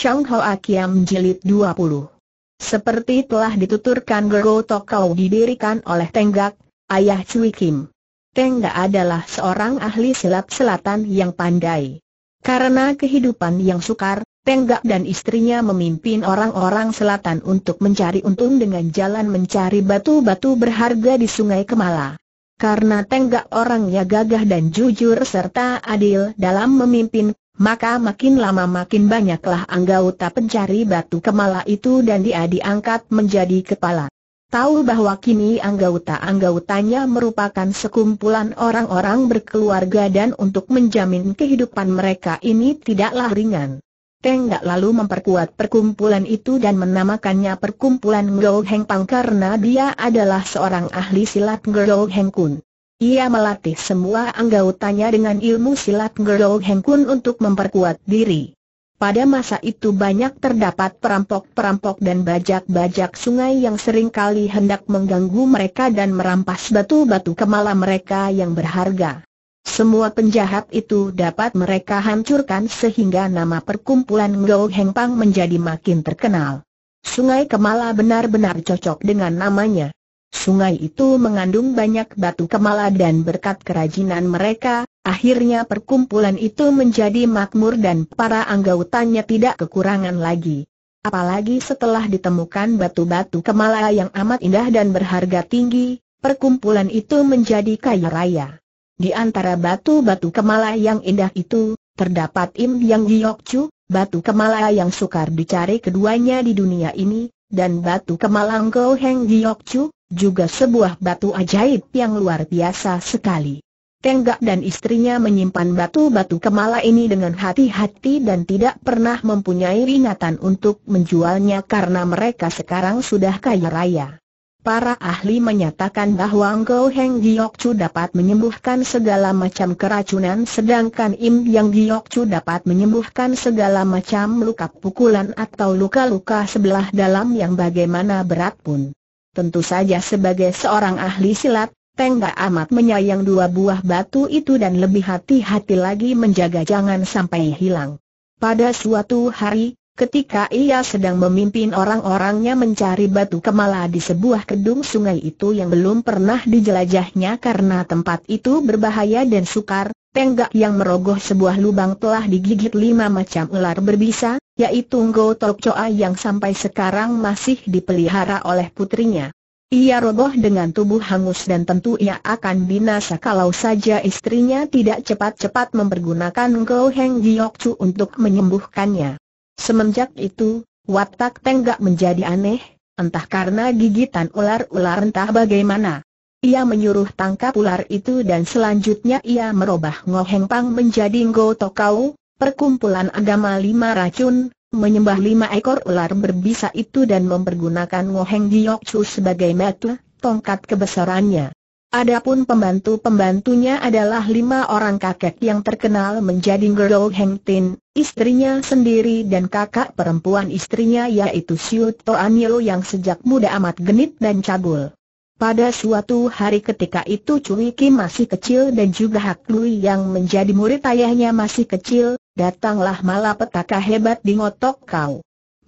Chang Ho Kiam Jilid 20 Seperti telah dituturkan Gogo Tokau didirikan oleh Tenggak, ayah Cui Kim. Tenggak adalah seorang ahli silat selatan yang pandai. Karena kehidupan yang sukar, Tenggak dan istrinya memimpin orang-orang selatan untuk mencari untung dengan jalan mencari batu-batu berharga di Sungai Kemala. Karena Tenggak orangnya gagah dan jujur serta adil dalam memimpin, maka makin lama makin banyaklah anggota pencari batu kemala itu dan dia diangkat menjadi kepala. Tahu bahwa kini anggota-anggotanya merupakan sekumpulan orang-orang berkeluarga dan untuk menjamin kehidupan mereka ini tidaklah ringan. Teng tak lalu memperkuat perkumpulan itu dan menamakannya perkumpulan Ngo Heng Pang karena dia adalah seorang ahli silat Ngo Heng Kun. Ia melatih semua anggotanya dengan ilmu silat Gerol Hengkun untuk memperkuat diri. Pada masa itu banyak terdapat perampok-perampok dan bajak-bajak sungai yang seringkali hendak mengganggu mereka dan merampas batu-batu kemala mereka yang berharga. Semua penjahat itu dapat mereka hancurkan sehingga nama perkumpulan Ngou Hengpang menjadi makin terkenal. Sungai Kemala benar-benar cocok dengan namanya. Sungai itu mengandung banyak batu kemala dan berkat kerajinan mereka, akhirnya perkumpulan itu menjadi makmur dan para anggotanya tidak kekurangan lagi. Apalagi setelah ditemukan batu-batu kemala yang amat indah dan berharga tinggi, perkumpulan itu menjadi kaya raya. Di antara batu-batu kemala yang indah itu, terdapat Im Yang Giokcu, batu kemala yang sukar dicari keduanya di dunia ini, dan batu kemalang Go Heng Chu, juga sebuah batu ajaib yang luar biasa sekali. Tenggak dan istrinya menyimpan batu-batu kemala ini dengan hati-hati dan tidak pernah mempunyai ringatan untuk menjualnya karena mereka sekarang sudah kaya raya. Para ahli menyatakan bahwa Engkau Heng Giok Chu dapat menyembuhkan segala macam keracunan sedangkan Im Yang Giok Chu dapat menyembuhkan segala macam luka pukulan atau luka-luka sebelah dalam yang bagaimana berat pun. Tentu saja sebagai seorang ahli silat, Ga amat menyayang dua buah batu itu dan lebih hati-hati lagi menjaga jangan sampai hilang. Pada suatu hari, Ketika ia sedang memimpin orang-orangnya mencari batu kemala di sebuah kedung sungai itu yang belum pernah dijelajahnya karena tempat itu berbahaya dan sukar, tenggak yang merogoh sebuah lubang telah digigit lima macam ular berbisa, yaitu Ngo Tok Choa yang sampai sekarang masih dipelihara oleh putrinya. Ia roboh dengan tubuh hangus dan tentu ia akan binasa kalau saja istrinya tidak cepat-cepat mempergunakan Ngo Heng Giok Chu untuk menyembuhkannya. Semenjak itu, watak tenggak menjadi aneh, entah karena gigitan ular-ular entah bagaimana. Ia menyuruh tangkap ular itu dan selanjutnya ia merubah pang menjadi Tokau, perkumpulan agama lima racun, menyembah lima ekor ular berbisa itu dan mempergunakan Ngoheng chu sebagai metu, tongkat kebesarannya. Adapun pembantu-pembantunya adalah lima orang kakek yang terkenal menjadi Gerdo Heng Tin, istrinya sendiri dan kakak perempuan istrinya yaitu Siu Yeo yang sejak muda amat genit dan cabul. Pada suatu hari ketika itu Cui Kim masih kecil dan juga Hak Lui yang menjadi murid ayahnya masih kecil, datanglah malapetaka hebat di Ngotok Kau.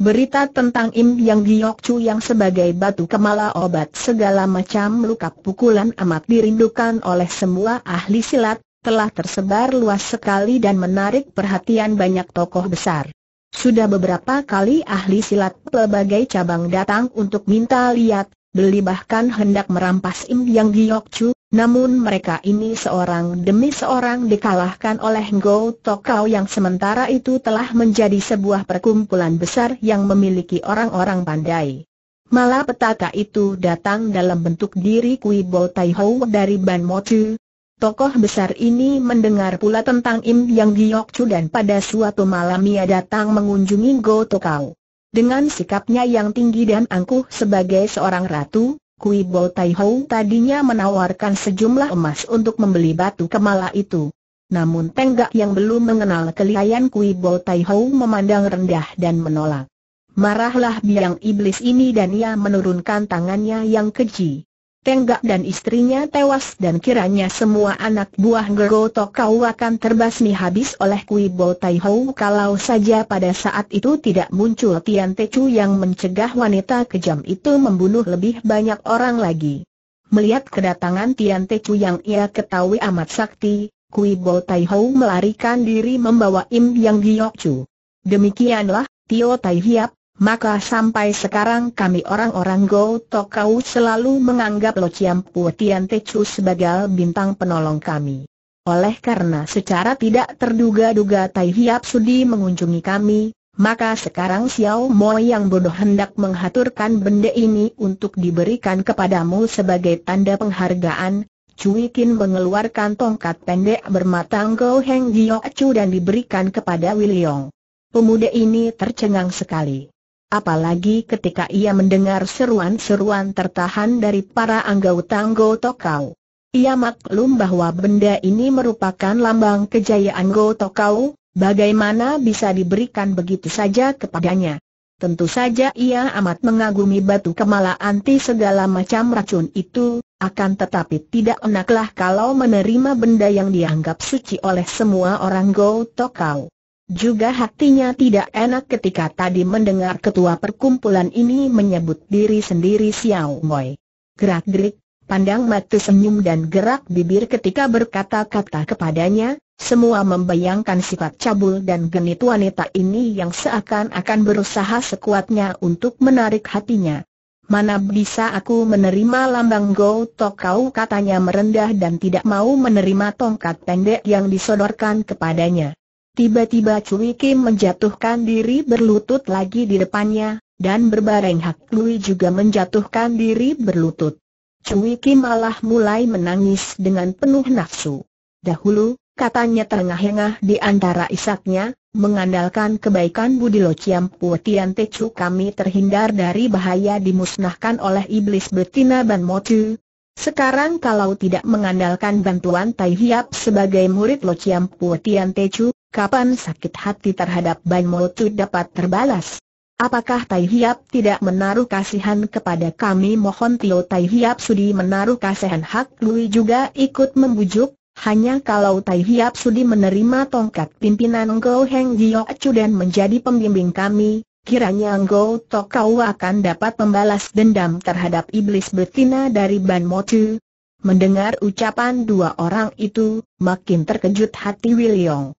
Berita tentang Im Yang Giokcu yang sebagai batu kemala obat segala macam luka pukulan amat dirindukan oleh semua ahli silat, telah tersebar luas sekali dan menarik perhatian banyak tokoh besar. Sudah beberapa kali ahli silat pelbagai cabang datang untuk minta lihat, beli bahkan hendak merampas Im Yang Giokcu, namun mereka ini seorang demi seorang dikalahkan oleh Go Tokau yang sementara itu telah menjadi sebuah perkumpulan besar yang memiliki orang-orang pandai. Malah petaka itu datang dalam bentuk diri Kui Bo Tai Ho dari Ban Mo Chu. Tokoh besar ini mendengar pula tentang Im Yang Giok Chu dan pada suatu malam ia datang mengunjungi Go Tokau. Dengan sikapnya yang tinggi dan angkuh sebagai seorang ratu, Kui Bo Tai Ho tadinya menawarkan sejumlah emas untuk membeli batu kemala itu. Namun Tenggak yang belum mengenal kelihayan Kui Bo Tai Ho memandang rendah dan menolak. Marahlah biang iblis ini dan ia menurunkan tangannya yang keji. Tenggak dan istrinya tewas dan kiranya semua anak buah Gero Tokau akan terbasmi habis oleh Kui Bo Tai Hou kalau saja pada saat itu tidak muncul Tian Te Chu yang mencegah wanita kejam itu membunuh lebih banyak orang lagi. Melihat kedatangan Tian Te Chu yang ia ketahui amat sakti, Kui Bo Tai Hou melarikan diri membawa Im Yang Giyok Chu. Demikianlah, Tio Tai Hiap, maka sampai sekarang kami orang-orang Go Tokau selalu menganggap Lo Chiam Pua Tian sebagai bintang penolong kami. Oleh karena secara tidak terduga-duga Tai Hiap Sudi mengunjungi kami, maka sekarang Xiao Mo yang bodoh hendak menghaturkan benda ini untuk diberikan kepadamu sebagai tanda penghargaan. Cui Kin mengeluarkan tongkat pendek bermata Go Heng Gio Chu dan diberikan kepada Wiliong. Pemuda ini tercengang sekali apalagi ketika ia mendengar seruan-seruan tertahan dari para anggota Go Tokau. Ia maklum bahwa benda ini merupakan lambang kejayaan Go Tokau, bagaimana bisa diberikan begitu saja kepadanya. Tentu saja ia amat mengagumi batu kemala anti segala macam racun itu, akan tetapi tidak enaklah kalau menerima benda yang dianggap suci oleh semua orang Go Tokau. Juga hatinya tidak enak ketika tadi mendengar ketua perkumpulan ini menyebut diri sendiri Xiao Moi. Gerak-gerik, pandang mata senyum dan gerak bibir ketika berkata-kata kepadanya, semua membayangkan sifat cabul dan genit wanita ini yang seakan-akan berusaha sekuatnya untuk menarik hatinya. Mana bisa aku menerima lambang Go Tok kau katanya merendah dan tidak mau menerima tongkat pendek yang disodorkan kepadanya. Tiba-tiba Cui Kim menjatuhkan diri berlutut lagi di depannya, dan berbareng Hak Lui juga menjatuhkan diri berlutut. Cui Kim malah mulai menangis dengan penuh nafsu. Dahulu, katanya terengah-engah di antara isaknya, mengandalkan kebaikan Budi Lo Chiam Pu Tian kami terhindar dari bahaya dimusnahkan oleh iblis betina Ban Motu. Sekarang kalau tidak mengandalkan bantuan Tai Hiap sebagai murid Lo Chiam Pu Tian Kapan sakit hati terhadap Ban Tu dapat terbalas? Apakah Tai Hiap tidak menaruh kasihan kepada kami? Mohon Tio Tai Hiap Sudi menaruh kasihan Hak Lui juga ikut membujuk, hanya kalau Tai Hiap Sudi menerima tongkat pimpinan Ngo Heng Jio Acu dan menjadi pembimbing kami, kiranya Ngo Tokau akan dapat membalas dendam terhadap iblis betina dari Ban Tu. Mendengar ucapan dua orang itu, makin terkejut hati Wiliong.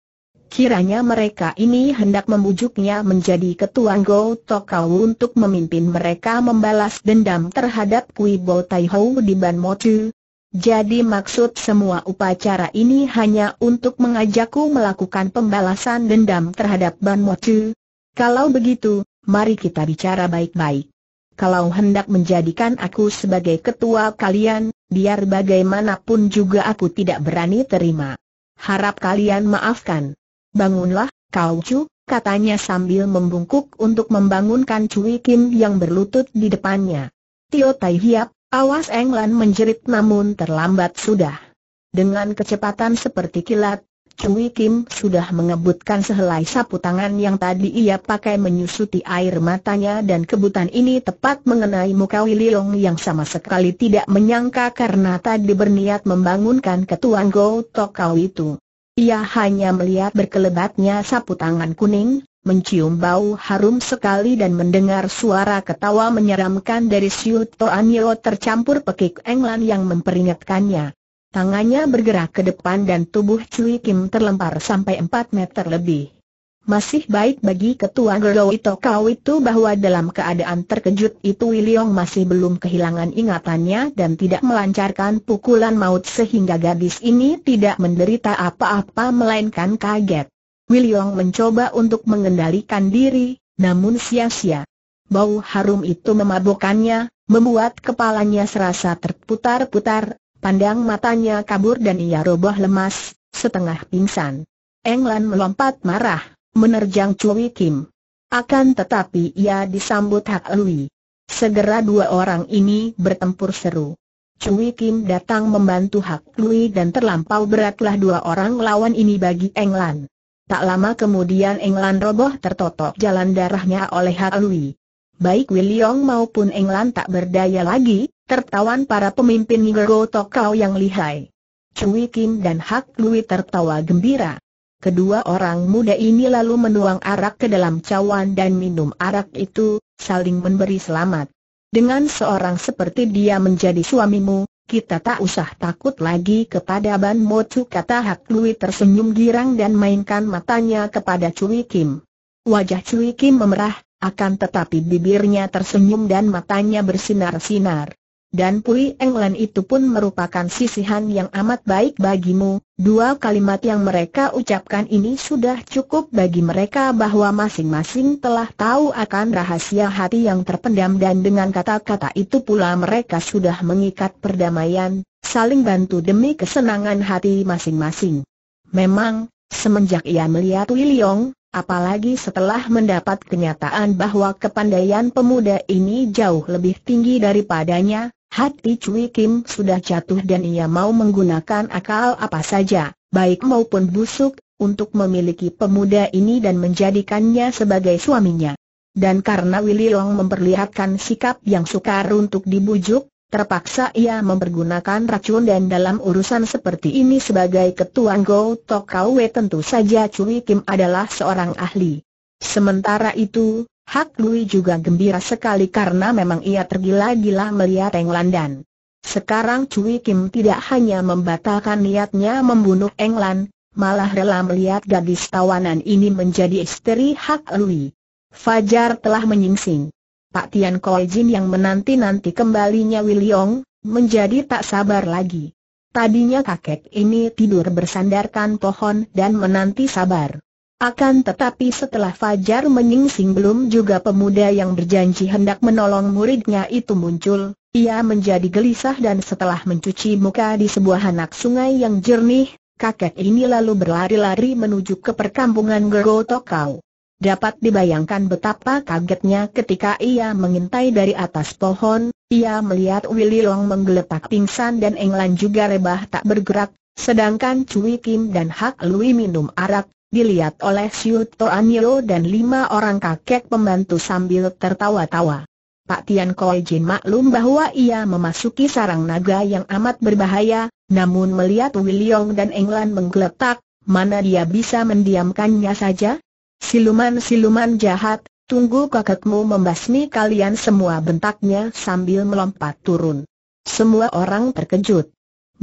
Kiranya mereka ini hendak membujuknya menjadi ketua Go Tokau untuk memimpin mereka membalas dendam terhadap Kui Bo Tai hou di Ban Motu. Jadi maksud semua upacara ini hanya untuk mengajakku melakukan pembalasan dendam terhadap Ban Motu. Kalau begitu, mari kita bicara baik-baik. Kalau hendak menjadikan aku sebagai ketua kalian, biar bagaimanapun juga aku tidak berani terima. Harap kalian maafkan. Bangunlah, kau Chu, katanya sambil membungkuk untuk membangunkan Cui Kim yang berlutut di depannya. Tio Tai Hiap, awas Englan menjerit namun terlambat sudah. Dengan kecepatan seperti kilat, Cui Kim sudah mengebutkan sehelai sapu tangan yang tadi ia pakai menyusuti air matanya dan kebutan ini tepat mengenai muka Long yang sama sekali tidak menyangka karena tadi berniat membangunkan ketuan Go Tokau itu. Ia hanya melihat berkelebatnya sapu tangan kuning, mencium bau harum sekali dan mendengar suara ketawa menyeramkan dari Siut Anio tercampur pekik englan yang memperingatkannya. Tangannya bergerak ke depan dan tubuh Cui Kim terlempar sampai 4 meter lebih. Masih baik bagi ketua Gerdo Itokau itu bahwa dalam keadaan terkejut itu Wiliong masih belum kehilangan ingatannya dan tidak melancarkan pukulan maut sehingga gadis ini tidak menderita apa-apa melainkan kaget. Wiliong mencoba untuk mengendalikan diri, namun sia-sia. Bau harum itu memabukkannya, membuat kepalanya serasa terputar-putar, pandang matanya kabur dan ia roboh lemas, setengah pingsan. Englan melompat marah menerjang Chui Kim. Akan tetapi ia disambut Hak Lui. Segera dua orang ini bertempur seru. Cui Kim datang membantu Hak Lui dan terlampau beratlah dua orang lawan ini bagi Englan. Tak lama kemudian Englan roboh tertotok jalan darahnya oleh Hak Lui. Baik William maupun Englan tak berdaya lagi, tertawan para pemimpin Gergo Tokau yang lihai. Cui Kim dan Hak Lui tertawa gembira. Kedua orang muda ini lalu menuang arak ke dalam cawan dan minum arak itu, saling memberi selamat. Dengan seorang seperti dia menjadi suamimu, kita tak usah takut lagi kepada Ban Mocu kata Hak Lui tersenyum girang dan mainkan matanya kepada Cui Kim. Wajah Cui Kim memerah, akan tetapi bibirnya tersenyum dan matanya bersinar-sinar dan Pui England itu pun merupakan sisihan yang amat baik bagimu. Dua kalimat yang mereka ucapkan ini sudah cukup bagi mereka bahwa masing-masing telah tahu akan rahasia hati yang terpendam dan dengan kata-kata itu pula mereka sudah mengikat perdamaian, saling bantu demi kesenangan hati masing-masing. Memang, semenjak ia melihat Wiliong, Apalagi setelah mendapat kenyataan bahwa kepandaian pemuda ini jauh lebih tinggi daripadanya, Hati Cui Kim sudah jatuh dan ia mau menggunakan akal apa saja, baik maupun busuk, untuk memiliki pemuda ini dan menjadikannya sebagai suaminya. Dan karena Willy Long memperlihatkan sikap yang sukar untuk dibujuk, Terpaksa ia mempergunakan racun dan dalam urusan seperti ini sebagai ketua Go Tok Wei tentu saja Cui Kim adalah seorang ahli. Sementara itu, Hak Lui juga gembira sekali karena memang ia tergila-gila melihat Eng Landan. Sekarang Cui Kim tidak hanya membatalkan niatnya membunuh Eng Lan, malah rela melihat gadis tawanan ini menjadi istri Hak Lui. Fajar telah menyingsing. Pak Tian Koi Jin yang menanti-nanti kembalinya Wiliong, menjadi tak sabar lagi. Tadinya kakek ini tidur bersandarkan pohon dan menanti sabar. Akan tetapi setelah Fajar menyingsing belum juga pemuda yang berjanji hendak menolong muridnya itu muncul, ia menjadi gelisah dan setelah mencuci muka di sebuah anak sungai yang jernih, kakek ini lalu berlari-lari menuju ke perkampungan Gerotokau. Dapat dibayangkan betapa kagetnya ketika ia mengintai dari atas pohon, ia melihat Willy Long menggeletak pingsan dan Englan juga rebah tak bergerak, sedangkan Cui Kim dan Hak Lui minum arak, dilihat oleh Siu Yeo dan lima orang kakek pembantu sambil tertawa-tawa. Pak Tian Koi Jin maklum bahwa ia memasuki sarang naga yang amat berbahaya, namun melihat Wiliong dan Englan menggeletak, mana dia bisa mendiamkannya saja? Siluman-siluman jahat, tunggu kakekmu membasmi kalian semua bentaknya sambil melompat turun. Semua orang terkejut.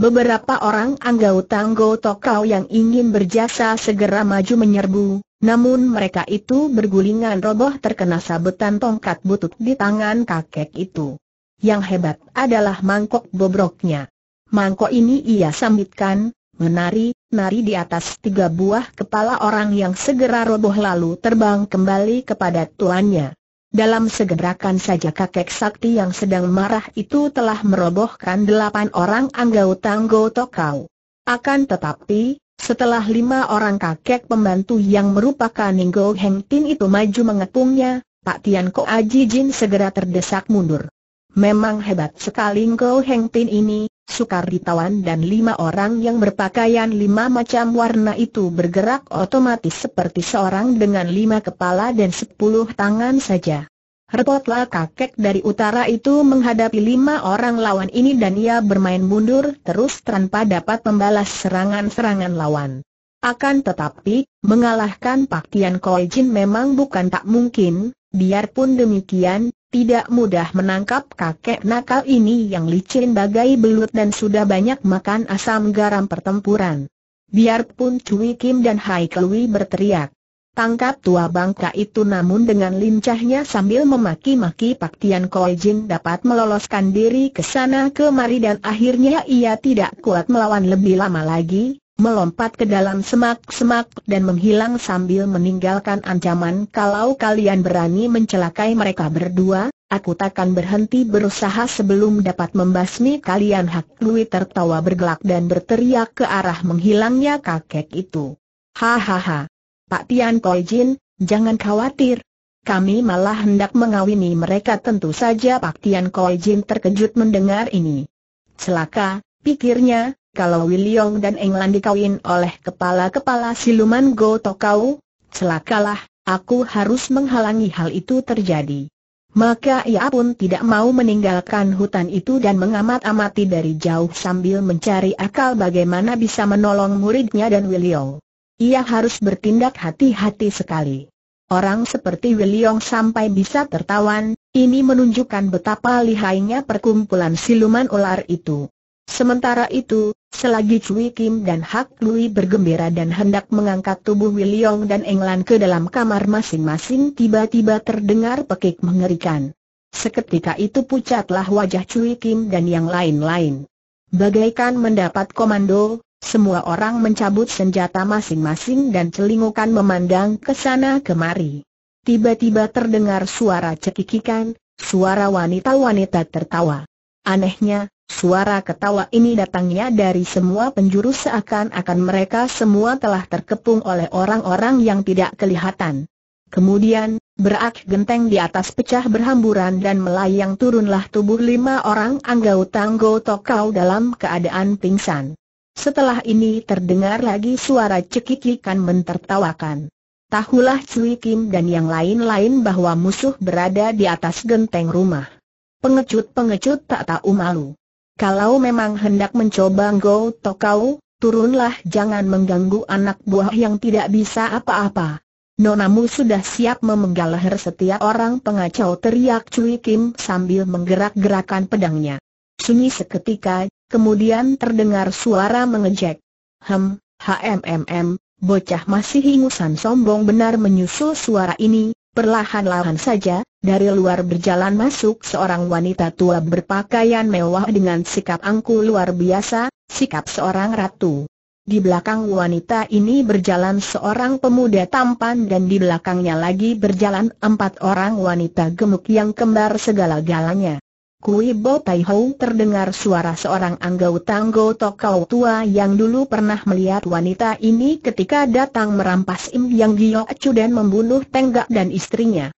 Beberapa orang anggota Tokau yang ingin berjasa segera maju menyerbu, namun mereka itu bergulingan roboh terkena sabetan tongkat butut di tangan kakek itu. Yang hebat adalah mangkok bobroknya. Mangkok ini ia sambitkan, menari, nari di atas tiga buah kepala orang yang segera roboh lalu terbang kembali kepada tuannya. Dalam segerakan saja kakek sakti yang sedang marah itu telah merobohkan delapan orang anggota tanggo Kau. Akan tetapi, setelah lima orang kakek pembantu yang merupakan Ninggo Heng Tin itu maju mengepungnya, Pak Tian Aji Jin segera terdesak mundur. Memang hebat sekali Ninggo Heng Tin ini, Sukar ditawan dan lima orang yang berpakaian lima macam warna itu bergerak otomatis seperti seorang dengan lima kepala dan sepuluh tangan saja. Repotlah kakek dari utara itu menghadapi lima orang lawan ini dan ia bermain mundur terus tanpa dapat membalas serangan-serangan lawan. Akan tetapi, mengalahkan Pak Tian Koi Jin memang bukan tak mungkin, biarpun demikian, tidak mudah menangkap kakek nakal ini yang licin bagai belut dan sudah banyak makan asam garam pertempuran. Biarpun Cui Kim dan Hai Kelui berteriak, tangkap tua bangka itu namun dengan lincahnya sambil memaki-maki Pak Tian Koi Jin dapat meloloskan diri ke sana kemari dan akhirnya ia tidak kuat melawan lebih lama lagi, melompat ke dalam semak-semak dan menghilang sambil meninggalkan ancaman kalau kalian berani mencelakai mereka berdua, aku takkan berhenti berusaha sebelum dapat membasmi kalian Hak Lui tertawa bergelak dan berteriak ke arah menghilangnya kakek itu. Hahaha. Pak Tian Koi Jin, jangan khawatir. Kami malah hendak mengawini mereka tentu saja Pak Tian Koi Jin terkejut mendengar ini. Celaka, pikirnya, kalau Wiliong dan England dikawin oleh kepala-kepala siluman Gotokau, celakalah, aku harus menghalangi hal itu terjadi. Maka ia pun tidak mau meninggalkan hutan itu dan mengamat-amati dari jauh sambil mencari akal bagaimana bisa menolong muridnya dan Wiliong. Ia harus bertindak hati-hati sekali. Orang seperti Wiliong sampai bisa tertawan, ini menunjukkan betapa lihainya perkumpulan siluman ular itu. Sementara itu, selagi Cui Kim dan Hak Lui bergembira dan hendak mengangkat tubuh Wiliong dan Englan ke dalam kamar masing-masing tiba-tiba terdengar pekik mengerikan. Seketika itu pucatlah wajah Cui Kim dan yang lain-lain. Bagaikan mendapat komando, semua orang mencabut senjata masing-masing dan celingukan memandang ke sana kemari. Tiba-tiba terdengar suara cekikikan, suara wanita-wanita tertawa. Anehnya, Suara ketawa ini datangnya dari semua penjuru seakan-akan mereka semua telah terkepung oleh orang-orang yang tidak kelihatan. Kemudian, berak genteng di atas pecah berhamburan dan melayang turunlah tubuh lima orang anggota Tanggo Tokau dalam keadaan pingsan. Setelah ini terdengar lagi suara cekikikan mentertawakan. Tahulah Cui Kim dan yang lain-lain bahwa musuh berada di atas genteng rumah. Pengecut-pengecut tak tahu malu. Kalau memang hendak mencoba Go to kau, turunlah jangan mengganggu anak buah yang tidak bisa apa-apa. Nonamu sudah siap memenggal leher setiap orang pengacau teriak Cui Kim sambil menggerak-gerakan pedangnya. Sunyi seketika, kemudian terdengar suara mengejek. Hem, HMMM, bocah masih ingusan sombong benar menyusul suara ini, perlahan-lahan saja, dari luar berjalan masuk seorang wanita tua berpakaian mewah dengan sikap angku luar biasa, sikap seorang ratu. Di belakang wanita ini berjalan seorang pemuda tampan dan di belakangnya lagi berjalan empat orang wanita gemuk yang kembar segala-galanya. Kui Bo Tai Ho terdengar suara seorang anggota tanggo Tokau tua yang dulu pernah melihat wanita ini ketika datang merampas Im Yang Gio Acu dan membunuh Tenggak dan istrinya.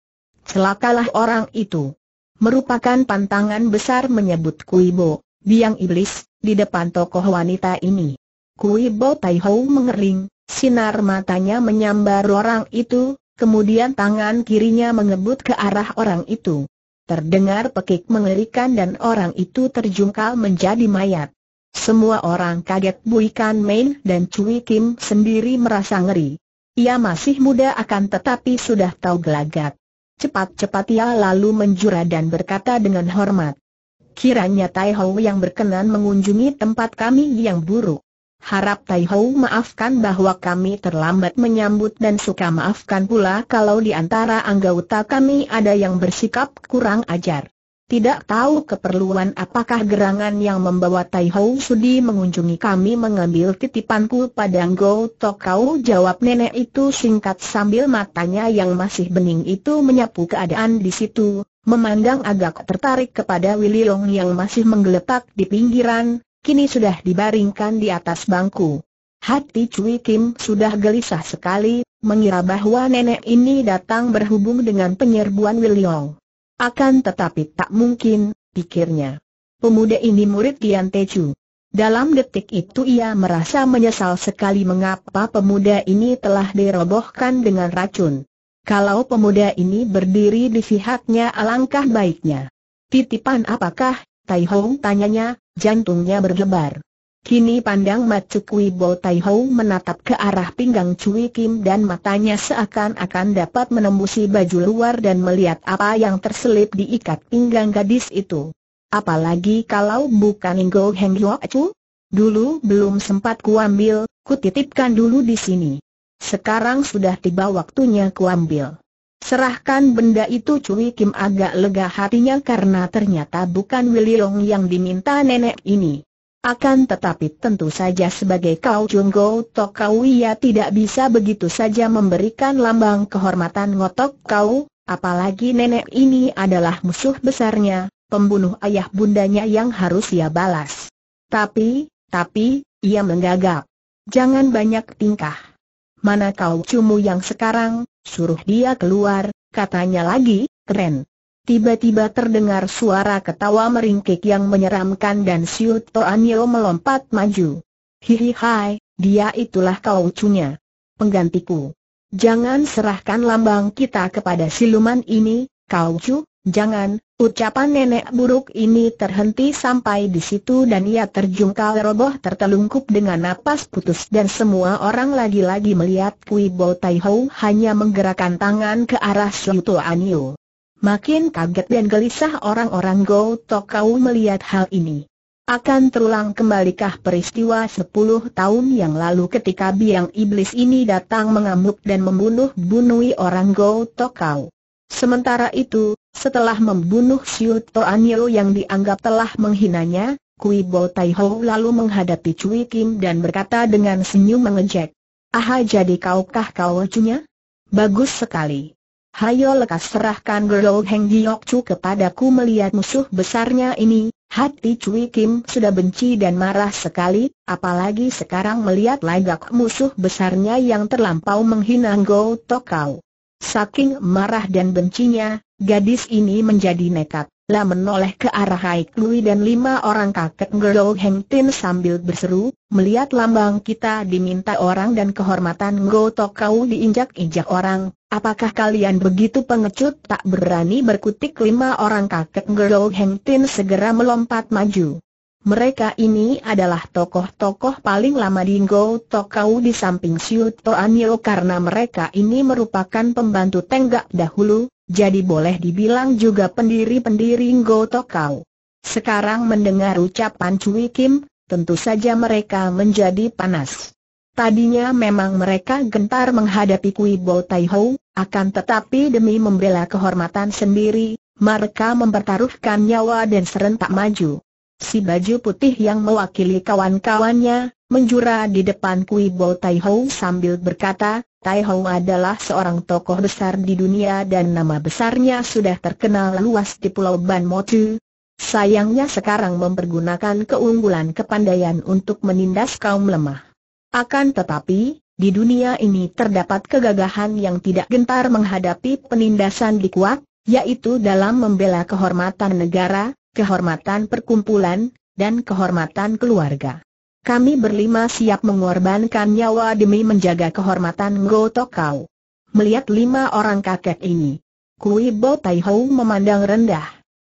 Celakalah orang itu. Merupakan pantangan besar menyebut Kuibo, biang iblis, di depan tokoh wanita ini. Kuibo Tai Hou mengering, sinar matanya menyambar orang itu, kemudian tangan kirinya mengebut ke arah orang itu. Terdengar pekik mengerikan dan orang itu terjungkal menjadi mayat. Semua orang kaget Buikan Main dan Cui Kim sendiri merasa ngeri. Ia masih muda akan tetapi sudah tahu gelagat. Cepat-cepat ia lalu menjura dan berkata dengan hormat. Kiranya Tai Hou yang berkenan mengunjungi tempat kami yang buruk. Harap Tai Hou maafkan bahwa kami terlambat menyambut dan suka maafkan pula kalau di antara anggota kami ada yang bersikap kurang ajar. Tidak tahu keperluan apakah gerangan yang membawa Tai Hou Sudi mengunjungi kami mengambil titipanku pada Go Tokau jawab nenek itu singkat sambil matanya yang masih bening itu menyapu keadaan di situ, memandang agak tertarik kepada Willy Long yang masih menggeletak di pinggiran, kini sudah dibaringkan di atas bangku. Hati Cui Kim sudah gelisah sekali, mengira bahwa nenek ini datang berhubung dengan penyerbuan Willy Long. Akan tetapi tak mungkin, pikirnya. Pemuda ini murid Tian Techu. Dalam detik itu ia merasa menyesal sekali mengapa pemuda ini telah dirobohkan dengan racun. Kalau pemuda ini berdiri di pihaknya alangkah baiknya. Titipan apakah, Tai Hong tanyanya, jantungnya berdebar. Kini pandang Cui Bo Tai Ho menatap ke arah pinggang Cui Kim dan matanya seakan-akan dapat menembusi baju luar dan melihat apa yang terselip di ikat pinggang gadis itu. Apalagi kalau bukan Ngo Heng Yok Chu? Dulu belum sempat kuambil, kutitipkan dulu di sini. Sekarang sudah tiba waktunya kuambil. Serahkan benda itu Cui Kim agak lega hatinya karena ternyata bukan Wililong yang diminta nenek ini. Akan tetapi tentu saja sebagai kau Junggo ia tidak bisa begitu saja memberikan lambang kehormatan ngotok kau, apalagi nenek ini adalah musuh besarnya, pembunuh ayah bundanya yang harus ia balas. Tapi, tapi, ia menggagap. Jangan banyak tingkah. Mana kau cumu yang sekarang, suruh dia keluar, katanya lagi, keren. Tiba-tiba terdengar suara ketawa meringkik yang menyeramkan dan Siu Anio melompat maju. Hihihi, dia itulah kau cunya. Penggantiku. Jangan serahkan lambang kita kepada siluman ini, kau cu, jangan, ucapan nenek buruk ini terhenti sampai di situ dan ia terjungkal roboh tertelungkup dengan napas putus dan semua orang lagi-lagi melihat Kui Bo Tai Ho hanya menggerakkan tangan ke arah Siu Anio. Makin kaget dan gelisah orang-orang Go Kau melihat hal ini. Akan terulang kembalikah peristiwa 10 tahun yang lalu ketika biang iblis ini datang mengamuk dan membunuh-bunui orang Go Tokau. Sementara itu, setelah membunuh Siu Toanyo yang dianggap telah menghinanya, Kui Bo Tai Ho lalu menghadapi Cui Kim dan berkata dengan senyum mengejek, Aha jadi kaukah kau cunya? Bagus sekali. Hayo lekas serahkan Gerol Heng Giok Chu kepadaku melihat musuh besarnya ini, hati Cui Kim sudah benci dan marah sekali, apalagi sekarang melihat lagak musuh besarnya yang terlampau menghina Go Tokau. Saking marah dan bencinya, gadis ini menjadi nekat. Lah menoleh ke arah Hai Lui dan lima orang kakek Ngero Heng Tin sambil berseru, melihat lambang kita diminta orang dan kehormatan Ngo Tok Kau diinjak-injak orang, apakah kalian begitu pengecut tak berani berkutik lima orang kakek Ngero Heng Tin segera melompat maju. Mereka ini adalah tokoh-tokoh paling lama di Ngo Tokau di samping Siu Toanyo karena mereka ini merupakan pembantu tenggak dahulu, jadi boleh dibilang juga pendiri-pendiri Ngo Tokau. Sekarang mendengar ucapan Cui Kim, tentu saja mereka menjadi panas. Tadinya memang mereka gentar menghadapi Kui Bo Tai Ho, akan tetapi demi membela kehormatan sendiri, mereka mempertaruhkan nyawa dan serentak maju si baju putih yang mewakili kawan-kawannya, menjura di depan Kui Bo Tai Ho sambil berkata, Tai Ho adalah seorang tokoh besar di dunia dan nama besarnya sudah terkenal luas di Pulau Ban Motu. Sayangnya sekarang mempergunakan keunggulan kepandaian untuk menindas kaum lemah. Akan tetapi, di dunia ini terdapat kegagahan yang tidak gentar menghadapi penindasan di kuat, yaitu dalam membela kehormatan negara, kehormatan perkumpulan, dan kehormatan keluarga. Kami berlima siap mengorbankan nyawa demi menjaga kehormatan Ngoto Kau. Melihat lima orang kakek ini, Kui Bo Tai Hou memandang rendah.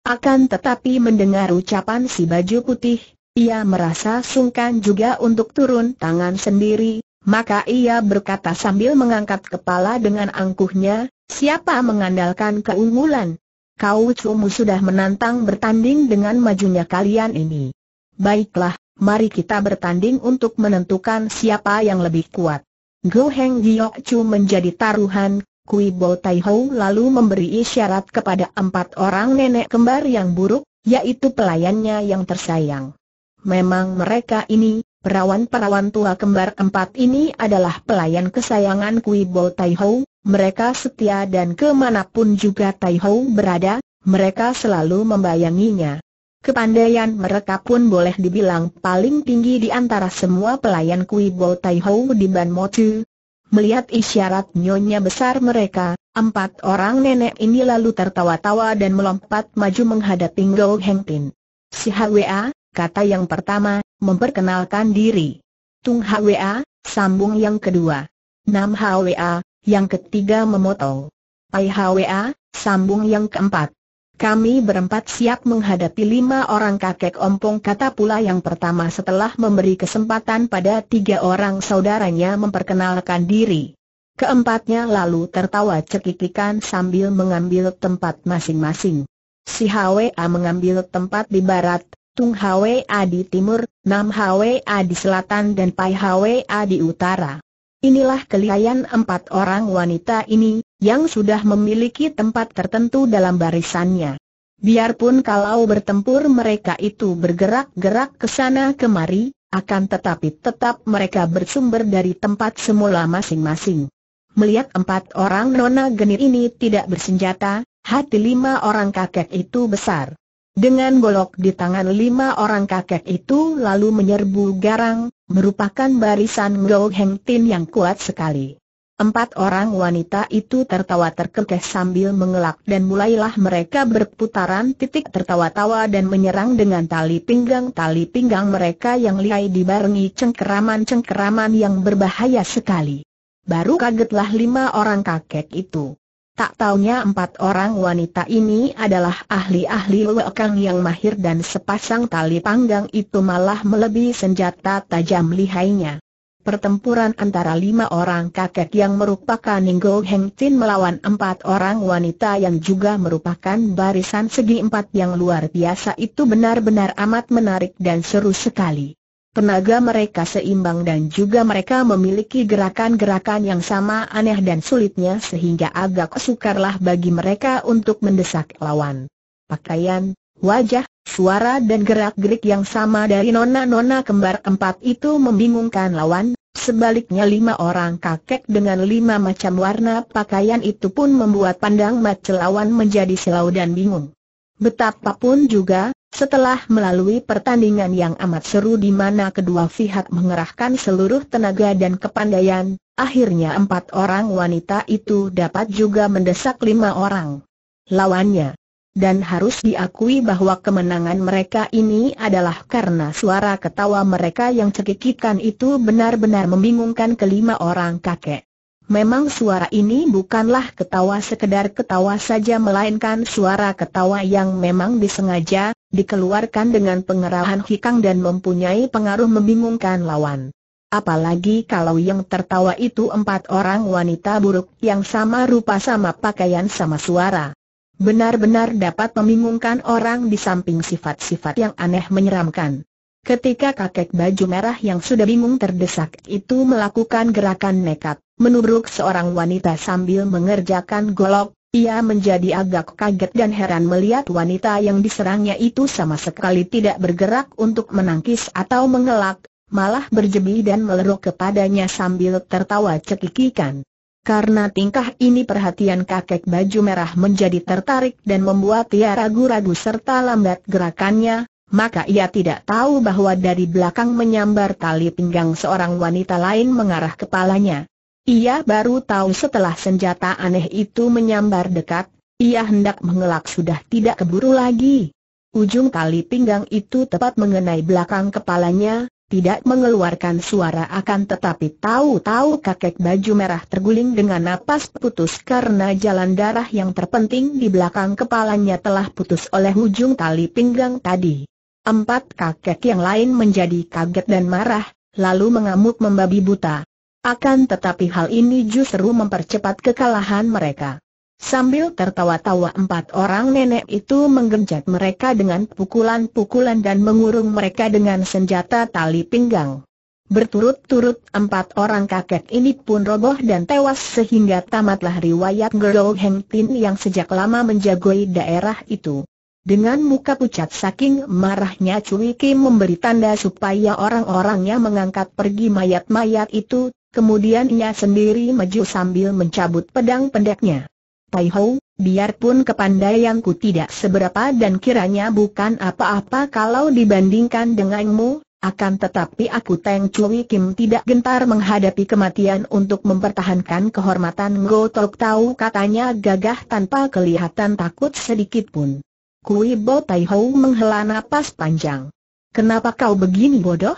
Akan tetapi mendengar ucapan si baju putih, ia merasa sungkan juga untuk turun tangan sendiri, maka ia berkata sambil mengangkat kepala dengan angkuhnya, siapa mengandalkan keunggulan, Kau Cumu sudah menantang bertanding dengan majunya kalian ini. Baiklah, mari kita bertanding untuk menentukan siapa yang lebih kuat. Go Heng Giok Chu menjadi taruhan, Kui Bo Tai Ho lalu memberi isyarat kepada empat orang nenek kembar yang buruk, yaitu pelayannya yang tersayang. Memang mereka ini, perawan-perawan tua kembar empat ini adalah pelayan kesayangan Kui Bo Tai Ho, mereka setia dan kemanapun juga Tai Hou berada, mereka selalu membayanginya. Kepandaian mereka pun boleh dibilang paling tinggi di antara semua pelayan Kui Bo Tai Hou di Ban Motu. Melihat isyarat nyonya besar mereka, empat orang nenek ini lalu tertawa-tawa dan melompat maju menghadapi Ngou Heng Tin. Si HWA, kata yang pertama, memperkenalkan diri. Tung HWA, sambung yang kedua. Nam HWA, yang ketiga memotong. Pai Hwa sambung yang keempat. Kami berempat siap menghadapi lima orang kakek ompong kata pula yang pertama setelah memberi kesempatan pada tiga orang saudaranya memperkenalkan diri. Keempatnya lalu tertawa cekikikan sambil mengambil tempat masing-masing. Si HWA mengambil tempat di barat, Tung HWA di timur, Nam HWA di selatan dan Pai HWA di utara. Inilah kelihayan empat orang wanita ini, yang sudah memiliki tempat tertentu dalam barisannya. Biarpun kalau bertempur mereka itu bergerak-gerak ke sana kemari, akan tetapi tetap mereka bersumber dari tempat semula masing-masing. Melihat empat orang nona genit ini tidak bersenjata, hati lima orang kakek itu besar. Dengan golok di tangan lima orang kakek itu lalu menyerbu garang, merupakan barisan Ngo Heng Tin yang kuat sekali. Empat orang wanita itu tertawa terkekeh sambil mengelak dan mulailah mereka berputaran titik tertawa-tawa dan menyerang dengan tali pinggang-tali pinggang mereka yang lihai dibarengi cengkeraman-cengkeraman yang berbahaya sekali. Baru kagetlah lima orang kakek itu. Tak taunya empat orang wanita ini adalah ahli-ahli wekang yang mahir dan sepasang tali panggang itu malah melebihi senjata tajam lihainya. Pertempuran antara lima orang kakek yang merupakan Ninggo Heng Tin melawan empat orang wanita yang juga merupakan barisan segi empat yang luar biasa itu benar-benar amat menarik dan seru sekali. Tenaga mereka seimbang dan juga mereka memiliki gerakan-gerakan yang sama aneh dan sulitnya sehingga agak sukarlah bagi mereka untuk mendesak lawan. Pakaian, wajah, suara dan gerak-gerik yang sama dari nona-nona kembar empat itu membingungkan lawan, sebaliknya lima orang kakek dengan lima macam warna pakaian itu pun membuat pandang mata lawan menjadi silau dan bingung. Betapapun juga, setelah melalui pertandingan yang amat seru di mana kedua pihak mengerahkan seluruh tenaga dan kepandaian, akhirnya empat orang wanita itu dapat juga mendesak lima orang lawannya. Dan harus diakui bahwa kemenangan mereka ini adalah karena suara ketawa mereka yang cekikikan itu benar-benar membingungkan kelima orang kakek. Memang suara ini bukanlah ketawa sekedar ketawa saja melainkan suara ketawa yang memang disengaja, dikeluarkan dengan pengerahan hikang dan mempunyai pengaruh membingungkan lawan. Apalagi kalau yang tertawa itu empat orang wanita buruk yang sama rupa sama pakaian sama suara. Benar-benar dapat membingungkan orang di samping sifat-sifat yang aneh menyeramkan. Ketika kakek baju merah yang sudah bingung terdesak itu melakukan gerakan nekat menubruk seorang wanita sambil mengerjakan golok, ia menjadi agak kaget dan heran melihat wanita yang diserangnya itu sama sekali tidak bergerak untuk menangkis atau mengelak, malah berjebi dan meleruk kepadanya sambil tertawa cekikikan. Karena tingkah ini perhatian kakek baju merah menjadi tertarik dan membuat ia ragu-ragu serta lambat gerakannya, maka ia tidak tahu bahwa dari belakang menyambar tali pinggang seorang wanita lain mengarah kepalanya. Ia baru tahu setelah senjata aneh itu menyambar dekat, ia hendak mengelak sudah tidak keburu lagi. Ujung tali pinggang itu tepat mengenai belakang kepalanya, tidak mengeluarkan suara akan tetapi tahu-tahu kakek baju merah terguling dengan napas putus karena jalan darah yang terpenting di belakang kepalanya telah putus oleh ujung tali pinggang tadi. Empat kakek yang lain menjadi kaget dan marah, lalu mengamuk membabi buta. Akan tetapi hal ini justru mempercepat kekalahan mereka. Sambil tertawa-tawa empat orang nenek itu menggenjat mereka dengan pukulan-pukulan dan mengurung mereka dengan senjata tali pinggang. Berturut-turut empat orang kakek ini pun roboh dan tewas sehingga tamatlah riwayat Gerol Heng Tin yang sejak lama menjagoi daerah itu. Dengan muka pucat saking marahnya Cui Kim memberi tanda supaya orang-orangnya mengangkat pergi mayat-mayat itu, Kemudian ia sendiri maju sambil mencabut pedang pendeknya. Tai Hou, biarpun kepandaianku tidak seberapa dan kiranya bukan apa-apa kalau dibandingkan denganmu, akan tetapi aku Teng Chui Kim tidak gentar menghadapi kematian untuk mempertahankan kehormatan Ngo Tok Tau katanya gagah tanpa kelihatan takut sedikitpun. pun. Kui Bo Tai Hou menghela napas panjang. Kenapa kau begini bodoh?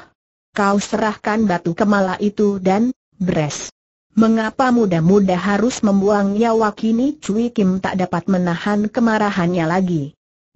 Kau serahkan batu kemala itu dan, Bres. Mengapa muda-muda harus membuang nyawa kini Cui Kim tak dapat menahan kemarahannya lagi.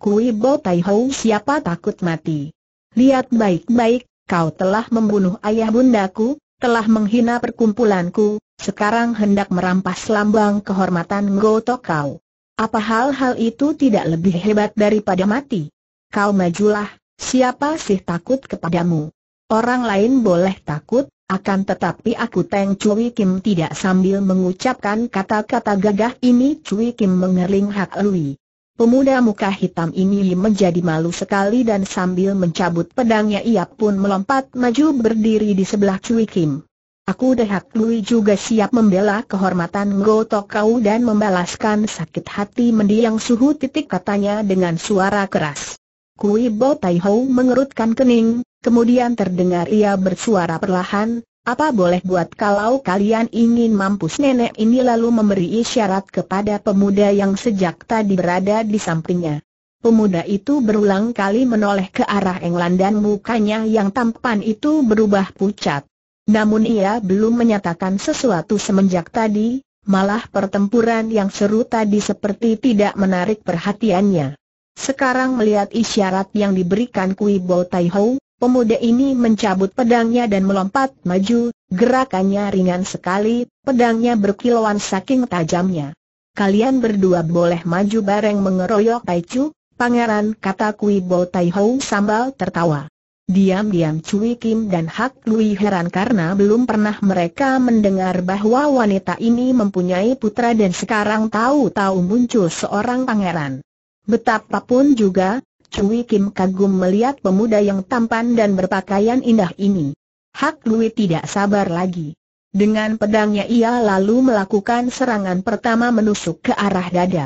Kui Bo Tai Hou siapa takut mati. Lihat baik-baik, kau telah membunuh ayah bundaku, telah menghina perkumpulanku, sekarang hendak merampas lambang kehormatan Goto kau. Apa hal-hal itu tidak lebih hebat daripada mati? Kau majulah, siapa sih takut kepadamu? Orang lain boleh takut, akan tetapi aku Teng Cui Kim tidak sambil mengucapkan kata-kata gagah ini Cui Kim mengering Hak Lui. Pemuda muka hitam ini menjadi malu sekali dan sambil mencabut pedangnya ia pun melompat maju berdiri di sebelah Cui Kim. Aku hak Lui juga siap membela kehormatan Ngotok Kau dan membalaskan sakit hati mendiang suhu titik katanya dengan suara keras. Kui Bo Tai Ho mengerutkan kening, Kemudian terdengar ia bersuara perlahan, apa boleh buat kalau kalian ingin mampus nenek ini lalu memberi isyarat kepada pemuda yang sejak tadi berada di sampingnya. Pemuda itu berulang kali menoleh ke arah England dan mukanya yang tampan itu berubah pucat. Namun ia belum menyatakan sesuatu semenjak tadi, malah pertempuran yang seru tadi seperti tidak menarik perhatiannya. Sekarang melihat isyarat yang diberikan Kui Bo Tai Ho, Pemuda ini mencabut pedangnya dan melompat maju, gerakannya ringan sekali, pedangnya berkilauan saking tajamnya. Kalian berdua boleh maju bareng mengeroyok Taichu, pangeran kata Kui Bo Tai Hou sambal tertawa. Diam-diam Cui Kim dan Hak Lui heran karena belum pernah mereka mendengar bahwa wanita ini mempunyai putra dan sekarang tahu-tahu muncul seorang pangeran. Betapapun juga, Cui Kim kagum melihat pemuda yang tampan dan berpakaian indah ini. Hak Lui tidak sabar lagi. Dengan pedangnya ia lalu melakukan serangan pertama menusuk ke arah dada.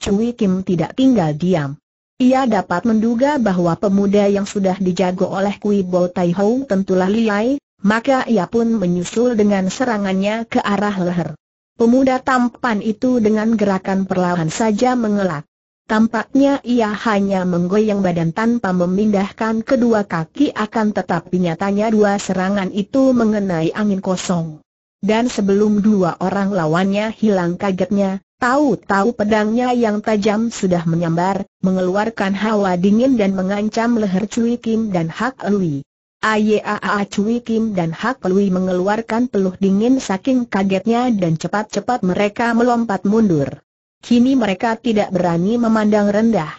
Cui Kim tidak tinggal diam. Ia dapat menduga bahwa pemuda yang sudah dijago oleh Kui Bo Tai Hou tentulah liai, maka ia pun menyusul dengan serangannya ke arah leher. Pemuda tampan itu dengan gerakan perlahan saja mengelak. Tampaknya ia hanya menggoyang badan tanpa memindahkan kedua kaki akan tetapi nyatanya dua serangan itu mengenai angin kosong. Dan sebelum dua orang lawannya hilang kagetnya, tahu-tahu pedangnya yang tajam sudah menyambar, mengeluarkan hawa dingin dan mengancam leher Cui Kim dan Hak Lui. Ayaa Cui Kim dan Hak Lui mengeluarkan peluh dingin saking kagetnya dan cepat-cepat mereka melompat mundur. Kini mereka tidak berani memandang rendah.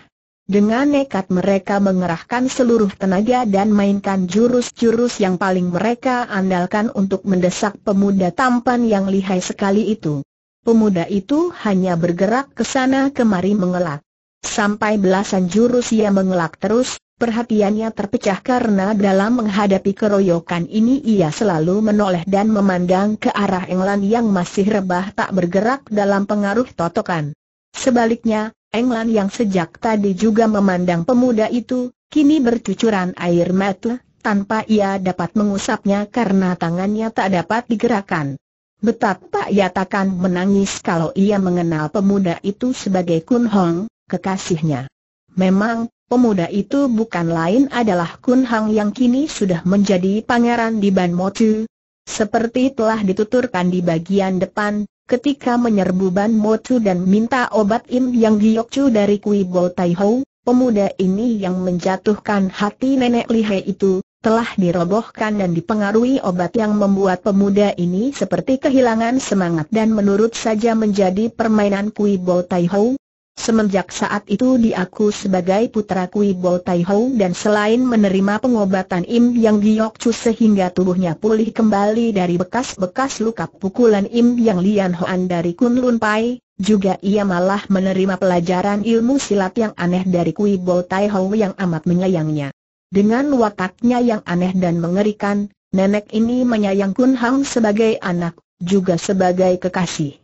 Dengan nekat mereka mengerahkan seluruh tenaga dan mainkan jurus-jurus yang paling mereka andalkan untuk mendesak pemuda tampan yang lihai sekali itu. Pemuda itu hanya bergerak ke sana kemari mengelak. Sampai belasan jurus ia mengelak terus, perhatiannya terpecah karena dalam menghadapi keroyokan ini ia selalu menoleh dan memandang ke arah Englan yang masih rebah tak bergerak dalam pengaruh totokan. Sebaliknya, Englan yang sejak tadi juga memandang pemuda itu, kini bercucuran air mata, tanpa ia dapat mengusapnya karena tangannya tak dapat digerakkan. Betapa ia takkan menangis kalau ia mengenal pemuda itu sebagai Kun Hong, kekasihnya. Memang, Pemuda itu bukan lain adalah Kun Hang yang kini sudah menjadi pangeran di Ban Motu. Seperti telah dituturkan di bagian depan, ketika menyerbu Ban Motu dan minta obat Im Yang Chu dari Kui Bo Tai Ho, pemuda ini yang menjatuhkan hati nenek Lihe itu, telah dirobohkan dan dipengaruhi obat yang membuat pemuda ini seperti kehilangan semangat dan menurut saja menjadi permainan Kui Bo Tai Ho, Semenjak saat itu diaku sebagai putra Kui Bo Tai Ho dan selain menerima pengobatan Im Yang Giok Chu sehingga tubuhnya pulih kembali dari bekas-bekas luka pukulan Im Yang Lian Hoan dari Kun Lun Pai, juga ia malah menerima pelajaran ilmu silat yang aneh dari Kui Bo Tai Ho yang amat menyayangnya. Dengan wataknya yang aneh dan mengerikan, nenek ini menyayang Kun Hang sebagai anak, juga sebagai kekasih.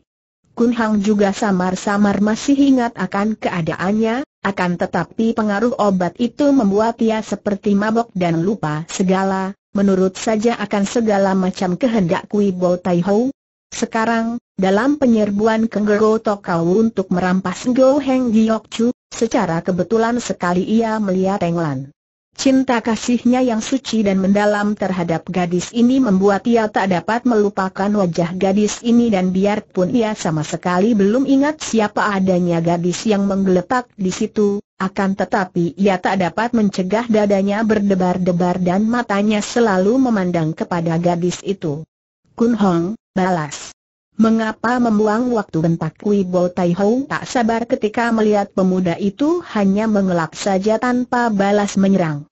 Kun Hang juga samar-samar masih ingat akan keadaannya, akan tetapi pengaruh obat itu membuat ia seperti mabok dan lupa segala, menurut saja akan segala macam kehendak Kui Bo Tai Ho. Sekarang, dalam penyerbuan ke Kenggero Tokau untuk merampas Go Heng Giok Chu, secara kebetulan sekali ia melihat Englan. Cinta kasihnya yang suci dan mendalam terhadap gadis ini membuat ia tak dapat melupakan wajah gadis ini dan biarpun ia sama sekali belum ingat siapa adanya gadis yang menggeletak di situ, akan tetapi ia tak dapat mencegah dadanya berdebar-debar dan matanya selalu memandang kepada gadis itu. Kun Hong, balas. Mengapa membuang waktu bentak Kui Bo Tai Hou tak sabar ketika melihat pemuda itu hanya mengelak saja tanpa balas menyerang.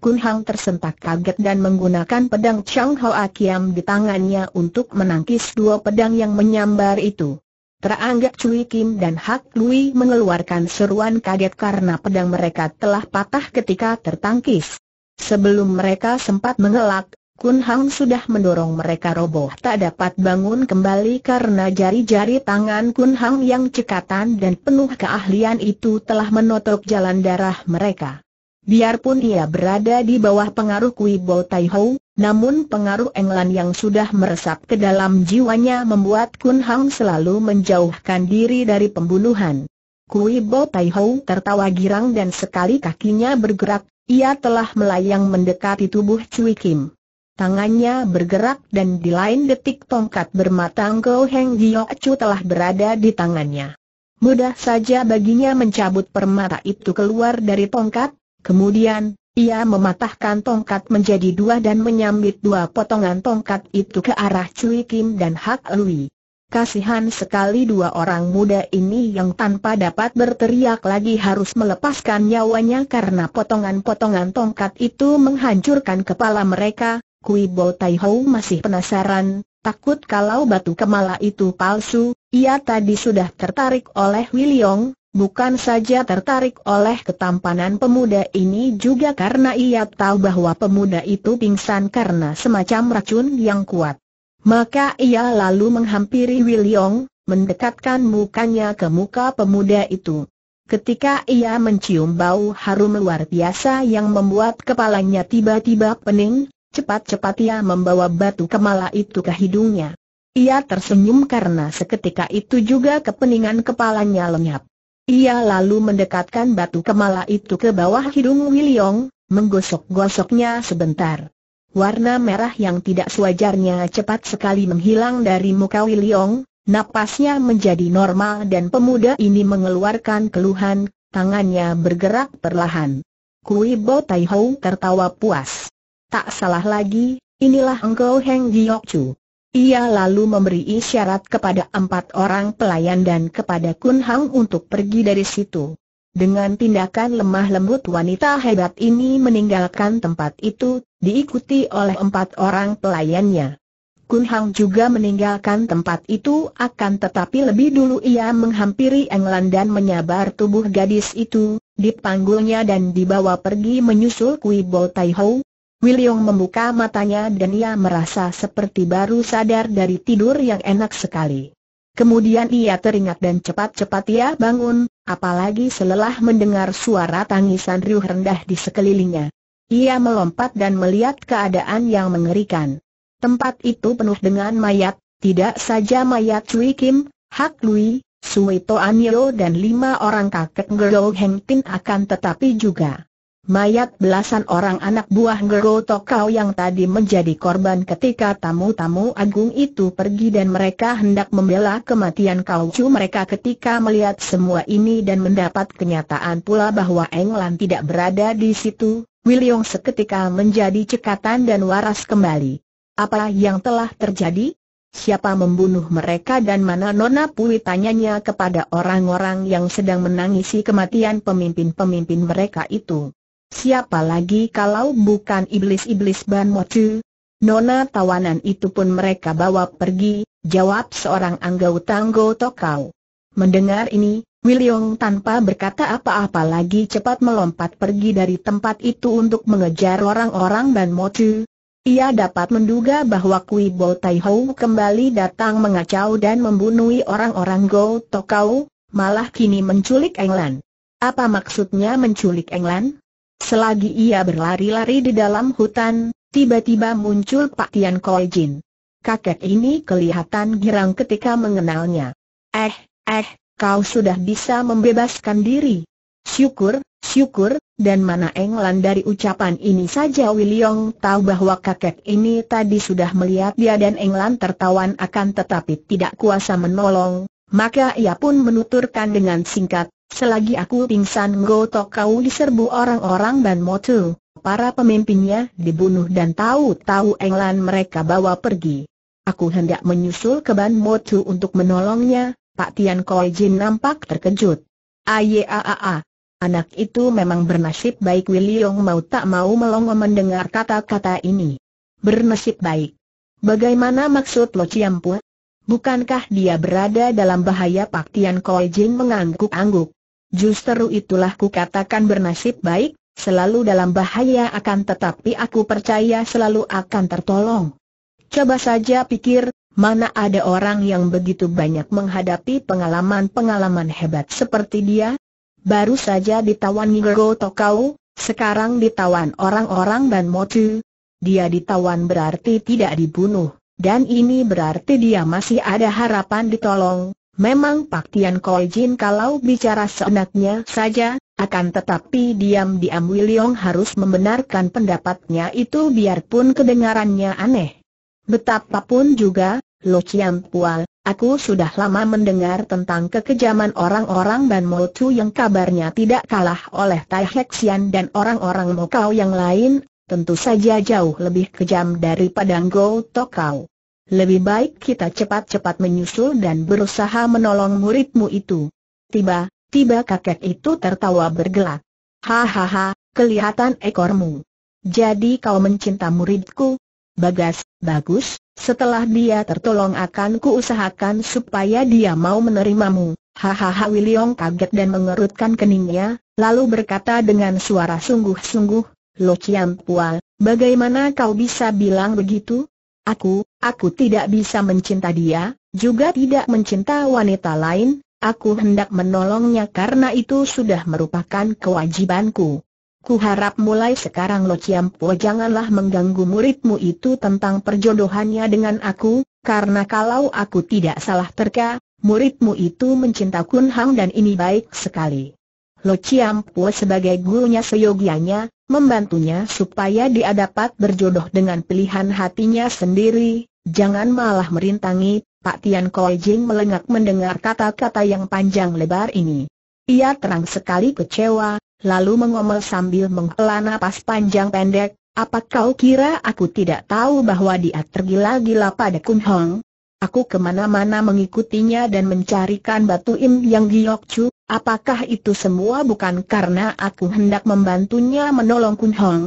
Kun Hang tersentak kaget dan menggunakan pedang Chang Hao Kiam di tangannya untuk menangkis dua pedang yang menyambar itu. Teranggap Cui Kim dan Hak Lui mengeluarkan seruan kaget karena pedang mereka telah patah ketika tertangkis. Sebelum mereka sempat mengelak, Kun Hang sudah mendorong mereka roboh tak dapat bangun kembali karena jari-jari tangan Kun Hang yang cekatan dan penuh keahlian itu telah menotok jalan darah mereka. Biarpun ia berada di bawah pengaruh Kui Bo Tai Ho, namun pengaruh Englan yang sudah meresap ke dalam jiwanya membuat Kun Hang selalu menjauhkan diri dari pembunuhan. Kui Bo Tai Ho tertawa girang dan sekali kakinya bergerak, ia telah melayang mendekati tubuh Cui Kim. Tangannya bergerak dan di lain detik tongkat bermata Go Heng Gio Chu telah berada di tangannya. Mudah saja baginya mencabut permata itu keluar dari tongkat, Kemudian, ia mematahkan tongkat menjadi dua dan menyambit dua potongan tongkat itu ke arah Cui Kim dan Hak Lui. Kasihan sekali dua orang muda ini yang tanpa dapat berteriak lagi harus melepaskan nyawanya karena potongan-potongan tongkat itu menghancurkan kepala mereka. Kui Bo Tai Ho masih penasaran, takut kalau batu kemala itu palsu, ia tadi sudah tertarik oleh Wiliong, Bukan saja tertarik oleh ketampanan pemuda ini juga karena ia tahu bahwa pemuda itu pingsan karena semacam racun yang kuat. Maka ia lalu menghampiri Wiliong, mendekatkan mukanya ke muka pemuda itu. Ketika ia mencium bau harum luar biasa yang membuat kepalanya tiba-tiba pening, cepat-cepat ia membawa batu kemala itu ke hidungnya. Ia tersenyum karena seketika itu juga kepeningan kepalanya lenyap. Ia lalu mendekatkan batu kemala itu ke bawah hidung Wiliong, menggosok-gosoknya sebentar. Warna merah yang tidak sewajarnya cepat sekali menghilang dari muka Wiliong, napasnya menjadi normal dan pemuda ini mengeluarkan keluhan, tangannya bergerak perlahan. Kui Bo Tai Ho tertawa puas. Tak salah lagi, inilah engkau Heng Giok Chu. Ia lalu memberi isyarat kepada empat orang pelayan dan kepada Kun Hang untuk pergi dari situ. Dengan tindakan lemah lembut wanita hebat ini meninggalkan tempat itu, diikuti oleh empat orang pelayannya. Kun Hang juga meninggalkan tempat itu akan tetapi lebih dulu ia menghampiri England dan menyabar tubuh gadis itu, dipanggulnya dan dibawa pergi menyusul Kui Bo Tai Hou, Wiliong membuka matanya dan ia merasa seperti baru sadar dari tidur yang enak sekali. Kemudian ia teringat dan cepat-cepat ia bangun, apalagi selelah mendengar suara tangisan riuh rendah di sekelilingnya. Ia melompat dan melihat keadaan yang mengerikan. Tempat itu penuh dengan mayat, tidak saja mayat Cui Kim, Hak Lui, Sui To dan lima orang kakek Gerou Heng Tin akan tetapi juga Mayat belasan orang anak buah Gero Tokau yang tadi menjadi korban ketika tamu-tamu agung itu pergi dan mereka hendak membela kematian Kaucu mereka ketika melihat semua ini dan mendapat kenyataan pula bahwa Englan tidak berada di situ, Wiliong seketika menjadi cekatan dan waras kembali. Apa yang telah terjadi? Siapa membunuh mereka dan mana Nona Pui tanyanya kepada orang-orang yang sedang menangisi kematian pemimpin-pemimpin mereka itu. Siapa lagi kalau bukan iblis-iblis Ban Mochu? Nona tawanan itu pun mereka bawa pergi, jawab seorang anggota Tanggo Tokau. Mendengar ini, Wiliong tanpa berkata apa-apa lagi cepat melompat pergi dari tempat itu untuk mengejar orang-orang Ban Mochu. Ia dapat menduga bahwa Kui Bo Tai Ho kembali datang mengacau dan membunuhi orang-orang Go Tokau, malah kini menculik Englan. Apa maksudnya menculik Englan? Selagi ia berlari-lari di dalam hutan, tiba-tiba muncul Pak Tian Koi Jin. Kakek ini kelihatan girang ketika mengenalnya. Eh, eh, kau sudah bisa membebaskan diri. Syukur, syukur, dan mana englan dari ucapan ini saja Wiliong tahu bahwa kakek ini tadi sudah melihat dia dan englan tertawan akan tetapi tidak kuasa menolong, maka ia pun menuturkan dengan singkat, Selagi aku pingsan gotok kau diserbu orang-orang Ban Motu, para pemimpinnya dibunuh dan tahu-tahu englan mereka bawa pergi. Aku hendak menyusul ke Ban Motu untuk menolongnya, Pak Tian Koi Jin nampak terkejut. Ayeaaaa, anak itu memang bernasib baik Yong mau tak mau melongo mendengar kata-kata ini. Bernasib baik. Bagaimana maksud Lo Ciampu? Bukankah dia berada dalam bahaya Pak Tian Koi Jin mengangguk-angguk? Justru itulah ku katakan bernasib baik, selalu dalam bahaya akan tetapi aku percaya selalu akan tertolong. Coba saja pikir, mana ada orang yang begitu banyak menghadapi pengalaman-pengalaman hebat seperti dia? Baru saja ditawan Nigero Tokau, sekarang ditawan orang-orang dan Motu. Dia ditawan berarti tidak dibunuh, dan ini berarti dia masih ada harapan ditolong. Memang Pak Tian Koi Jin kalau bicara seenaknya saja, akan tetapi diam-diam Wiliong harus membenarkan pendapatnya itu biarpun kedengarannya aneh. Betapapun juga, Lo Chiam Pual, aku sudah lama mendengar tentang kekejaman orang-orang Ban Mo Chu yang kabarnya tidak kalah oleh Tai Hek Sian dan orang-orang Mokau yang lain, tentu saja jauh lebih kejam daripada Go Tokau. Lebih baik kita cepat-cepat menyusul dan berusaha menolong muridmu itu. Tiba, tiba kakek itu tertawa bergelak. Hahaha, kelihatan ekormu. Jadi kau mencinta muridku? Bagas, bagus, setelah dia tertolong akan kuusahakan supaya dia mau menerimamu. Hahaha Wiliong kaget dan mengerutkan keningnya, lalu berkata dengan suara sungguh-sungguh, Lo Chiam Pua, bagaimana kau bisa bilang begitu? Aku, aku tidak bisa mencinta dia, juga tidak mencinta wanita lain, aku hendak menolongnya karena itu sudah merupakan kewajibanku. Ku harap mulai sekarang Lo Ciampo janganlah mengganggu muridmu itu tentang perjodohannya dengan aku, karena kalau aku tidak salah terka, muridmu itu mencinta Kun Hang dan ini baik sekali. Lo Chiam Po sebagai gurunya seyogianya, membantunya supaya dia dapat berjodoh dengan pilihan hatinya sendiri, jangan malah merintangi, Pak Tian Koi Jing melengak mendengar kata-kata yang panjang lebar ini. Ia terang sekali kecewa, lalu mengomel sambil menghela napas panjang pendek, apa kau kira aku tidak tahu bahwa dia tergila-gila pada Kun Hong? Aku kemana-mana mengikutinya dan mencarikan batu im yang giok cu, Apakah itu semua bukan karena aku hendak membantunya menolong Kun Hong?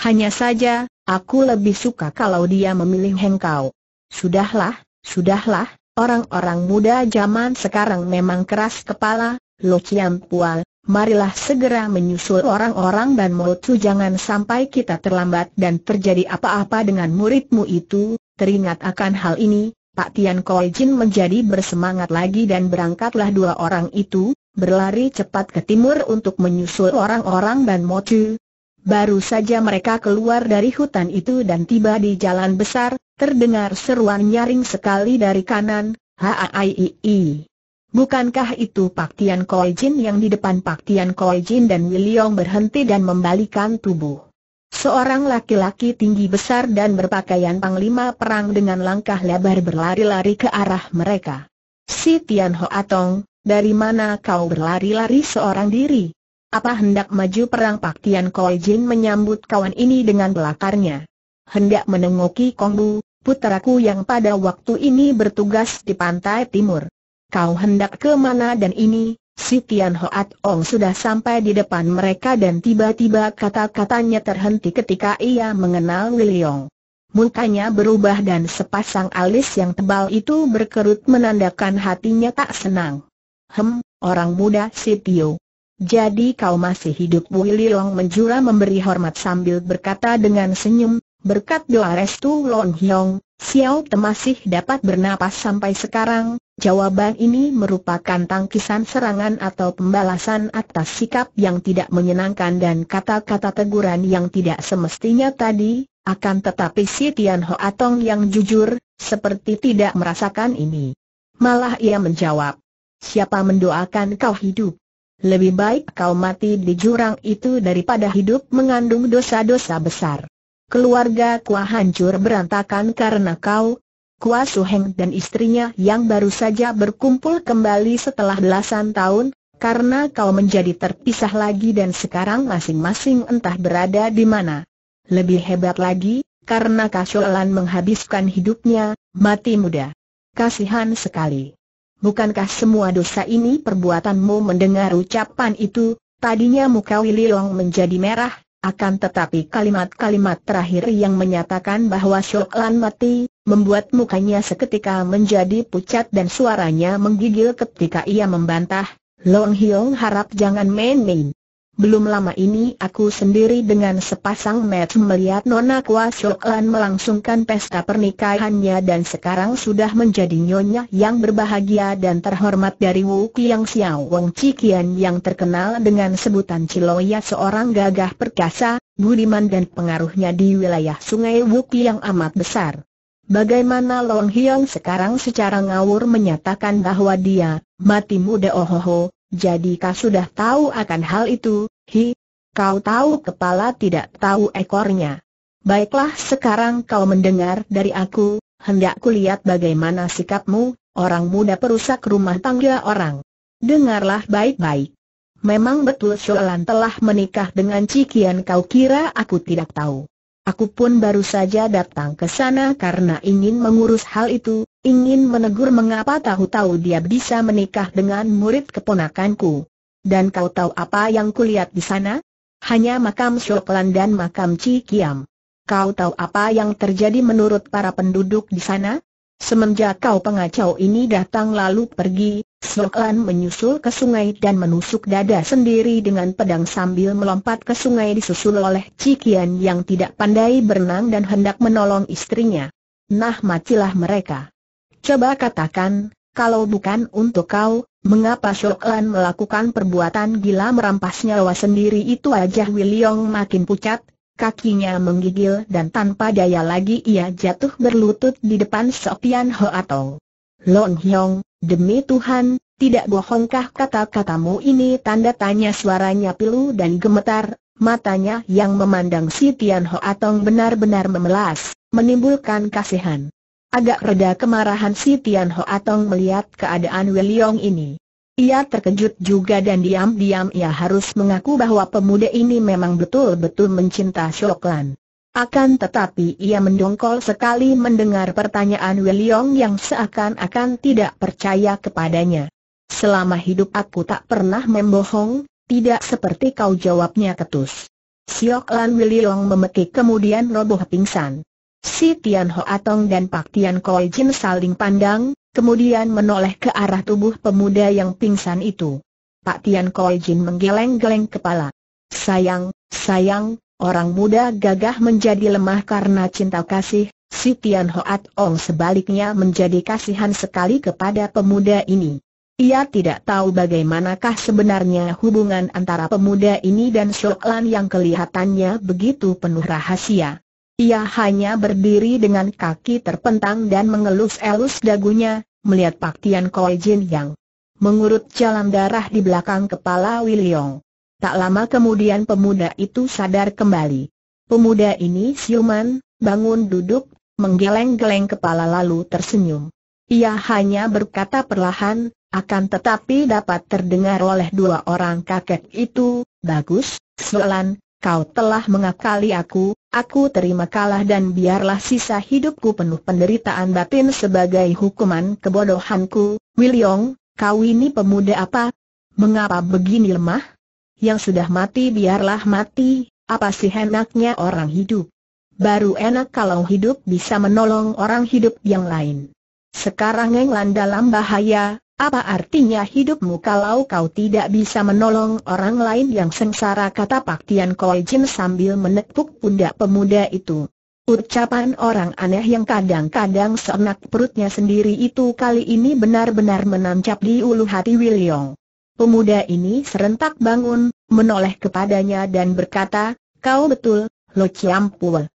Hanya saja, aku lebih suka kalau dia memilih Hengkau. Sudahlah, sudahlah, orang-orang muda zaman sekarang memang keras kepala, Lo Chiam Pual, marilah segera menyusul orang-orang dan mulutku jangan sampai kita terlambat dan terjadi apa-apa dengan muridmu itu, teringat akan hal ini, Pak Tian Koi menjadi bersemangat lagi dan berangkatlah dua orang itu, berlari cepat ke timur untuk menyusul orang-orang Ban Mocu. Baru saja mereka keluar dari hutan itu dan tiba di jalan besar, terdengar seruan nyaring sekali dari kanan, Haaiii. Bukankah itu Pak Tian Koi Jin yang di depan Pak Tian Koi Jin dan Wiliong berhenti dan membalikan tubuh? Seorang laki-laki tinggi besar dan berpakaian panglima perang dengan langkah lebar berlari-lari ke arah mereka. Si Tian Ho Atong, dari mana kau berlari-lari seorang diri? Apa hendak maju perang Pak Tian Koi Jin menyambut kawan ini dengan belakarnya? Hendak menengoki Kong Bu, puteraku yang pada waktu ini bertugas di pantai timur. Kau hendak ke mana dan ini, si Tian Hoat Ong sudah sampai di depan mereka dan tiba-tiba kata-katanya terhenti ketika ia mengenal Wiliong. Mukanya berubah dan sepasang alis yang tebal itu berkerut menandakan hatinya tak senang. Hem, orang muda Tio. Jadi kau masih hidup Willy Long menjura memberi hormat sambil berkata dengan senyum, berkat doa restu Long Hyong, Xiao Te masih dapat bernapas sampai sekarang. Jawaban ini merupakan tangkisan serangan atau pembalasan atas sikap yang tidak menyenangkan dan kata-kata teguran yang tidak semestinya tadi, akan tetapi si Tian Ho Atong yang jujur, seperti tidak merasakan ini. Malah ia menjawab, siapa mendoakan kau hidup? Lebih baik kau mati di jurang itu daripada hidup mengandung dosa-dosa besar. Keluarga kuah hancur berantakan karena kau, Kua Suheng dan istrinya yang baru saja berkumpul kembali setelah belasan tahun, karena kau menjadi terpisah lagi dan sekarang masing-masing entah berada di mana. Lebih hebat lagi, karena kasualan menghabiskan hidupnya, mati muda. Kasihan sekali bukankah semua dosa ini perbuatanmu mendengar ucapan itu, tadinya muka Willy Long menjadi merah, akan tetapi kalimat-kalimat terakhir yang menyatakan bahwa Shok Lan mati, membuat mukanya seketika menjadi pucat dan suaranya menggigil ketika ia membantah, Long Hiong harap jangan main-main. Belum lama ini aku sendiri dengan sepasang mata melihat Nona Kwa Shoklan melangsungkan pesta pernikahannya dan sekarang sudah menjadi nyonya yang berbahagia dan terhormat dari Wu Kiang Xiao Wong Cikian yang terkenal dengan sebutan Ciloya seorang gagah perkasa, budiman dan pengaruhnya di wilayah sungai Wu yang amat besar. Bagaimana Long Hiong sekarang secara ngawur menyatakan bahwa dia, mati muda ohoho, jadi kau sudah tahu akan hal itu, Hi, kau tahu kepala tidak tahu ekornya. Baiklah sekarang kau mendengar dari aku, hendak kulihat bagaimana sikapmu, orang muda perusak rumah tangga orang. Dengarlah baik-baik. Memang betul Sholan telah menikah dengan Cikian kau kira aku tidak tahu. Aku pun baru saja datang ke sana karena ingin mengurus hal itu, ingin menegur mengapa tahu-tahu dia bisa menikah dengan murid keponakanku. Dan kau tahu apa yang kulihat di sana? Hanya makam Syoklan dan makam Cikiam. Kau tahu apa yang terjadi menurut para penduduk di sana? Semenjak kau pengacau ini datang lalu pergi, Soklan menyusul ke sungai dan menusuk dada sendiri dengan pedang sambil melompat ke sungai disusul oleh Cikian yang tidak pandai berenang dan hendak menolong istrinya. Nah matilah mereka. Coba katakan, kalau bukan untuk kau, mengapa Shoklan Lan melakukan perbuatan gila merampas nyawa sendiri itu wajah Wiliong makin pucat, kakinya menggigil dan tanpa daya lagi ia jatuh berlutut di depan Sopian atau Lon Hyong, demi Tuhan, tidak bohongkah kata-katamu ini tanda tanya suaranya pilu dan gemetar, matanya yang memandang si Tian atau benar-benar memelas, menimbulkan kasihan. Agak reda kemarahan si Tian Ho Atong melihat keadaan Wiliong ini. Ia terkejut juga dan diam-diam ia harus mengaku bahwa pemuda ini memang betul-betul mencinta Shoklan. Akan tetapi ia mendongkol sekali mendengar pertanyaan Wiliong yang seakan-akan tidak percaya kepadanya. Selama hidup aku tak pernah membohong, tidak seperti kau jawabnya ketus. Siok Lan Wiliong memekik kemudian roboh pingsan. Si Tian Ho Atong dan Pak Tian Koi Jin saling pandang, kemudian menoleh ke arah tubuh pemuda yang pingsan itu. Pak Tian Koi Jin menggeleng-geleng kepala. Sayang, sayang, orang muda gagah menjadi lemah karena cinta kasih, si Tian Ho Atong sebaliknya menjadi kasihan sekali kepada pemuda ini. Ia tidak tahu bagaimanakah sebenarnya hubungan antara pemuda ini dan Shoklan yang kelihatannya begitu penuh rahasia. Ia hanya berdiri dengan kaki terpentang dan mengelus-elus dagunya, melihat Pak Tian Koi Jin Yang mengurut jalan darah di belakang kepala Wiliong. Tak lama kemudian pemuda itu sadar kembali. Pemuda ini siuman, bangun duduk, menggeleng-geleng kepala lalu tersenyum. Ia hanya berkata perlahan, akan tetapi dapat terdengar oleh dua orang kakek itu, bagus, Sualan, kau telah mengakali aku, Aku terima kalah dan biarlah sisa hidupku penuh penderitaan batin sebagai hukuman kebodohanku. Wiliong, kau ini pemuda apa? Mengapa begini lemah? Yang sudah mati biarlah mati, apa sih enaknya orang hidup? Baru enak kalau hidup bisa menolong orang hidup yang lain. Sekarang Englan dalam bahaya, apa artinya hidupmu kalau kau tidak bisa menolong orang lain yang sengsara kata Pak Tian Koi Jin sambil menepuk pundak pemuda itu. Ucapan orang aneh yang kadang-kadang seenak perutnya sendiri itu kali ini benar-benar menancap di ulu hati Yong. Pemuda ini serentak bangun, menoleh kepadanya dan berkata, Kau betul, Lo ciampul.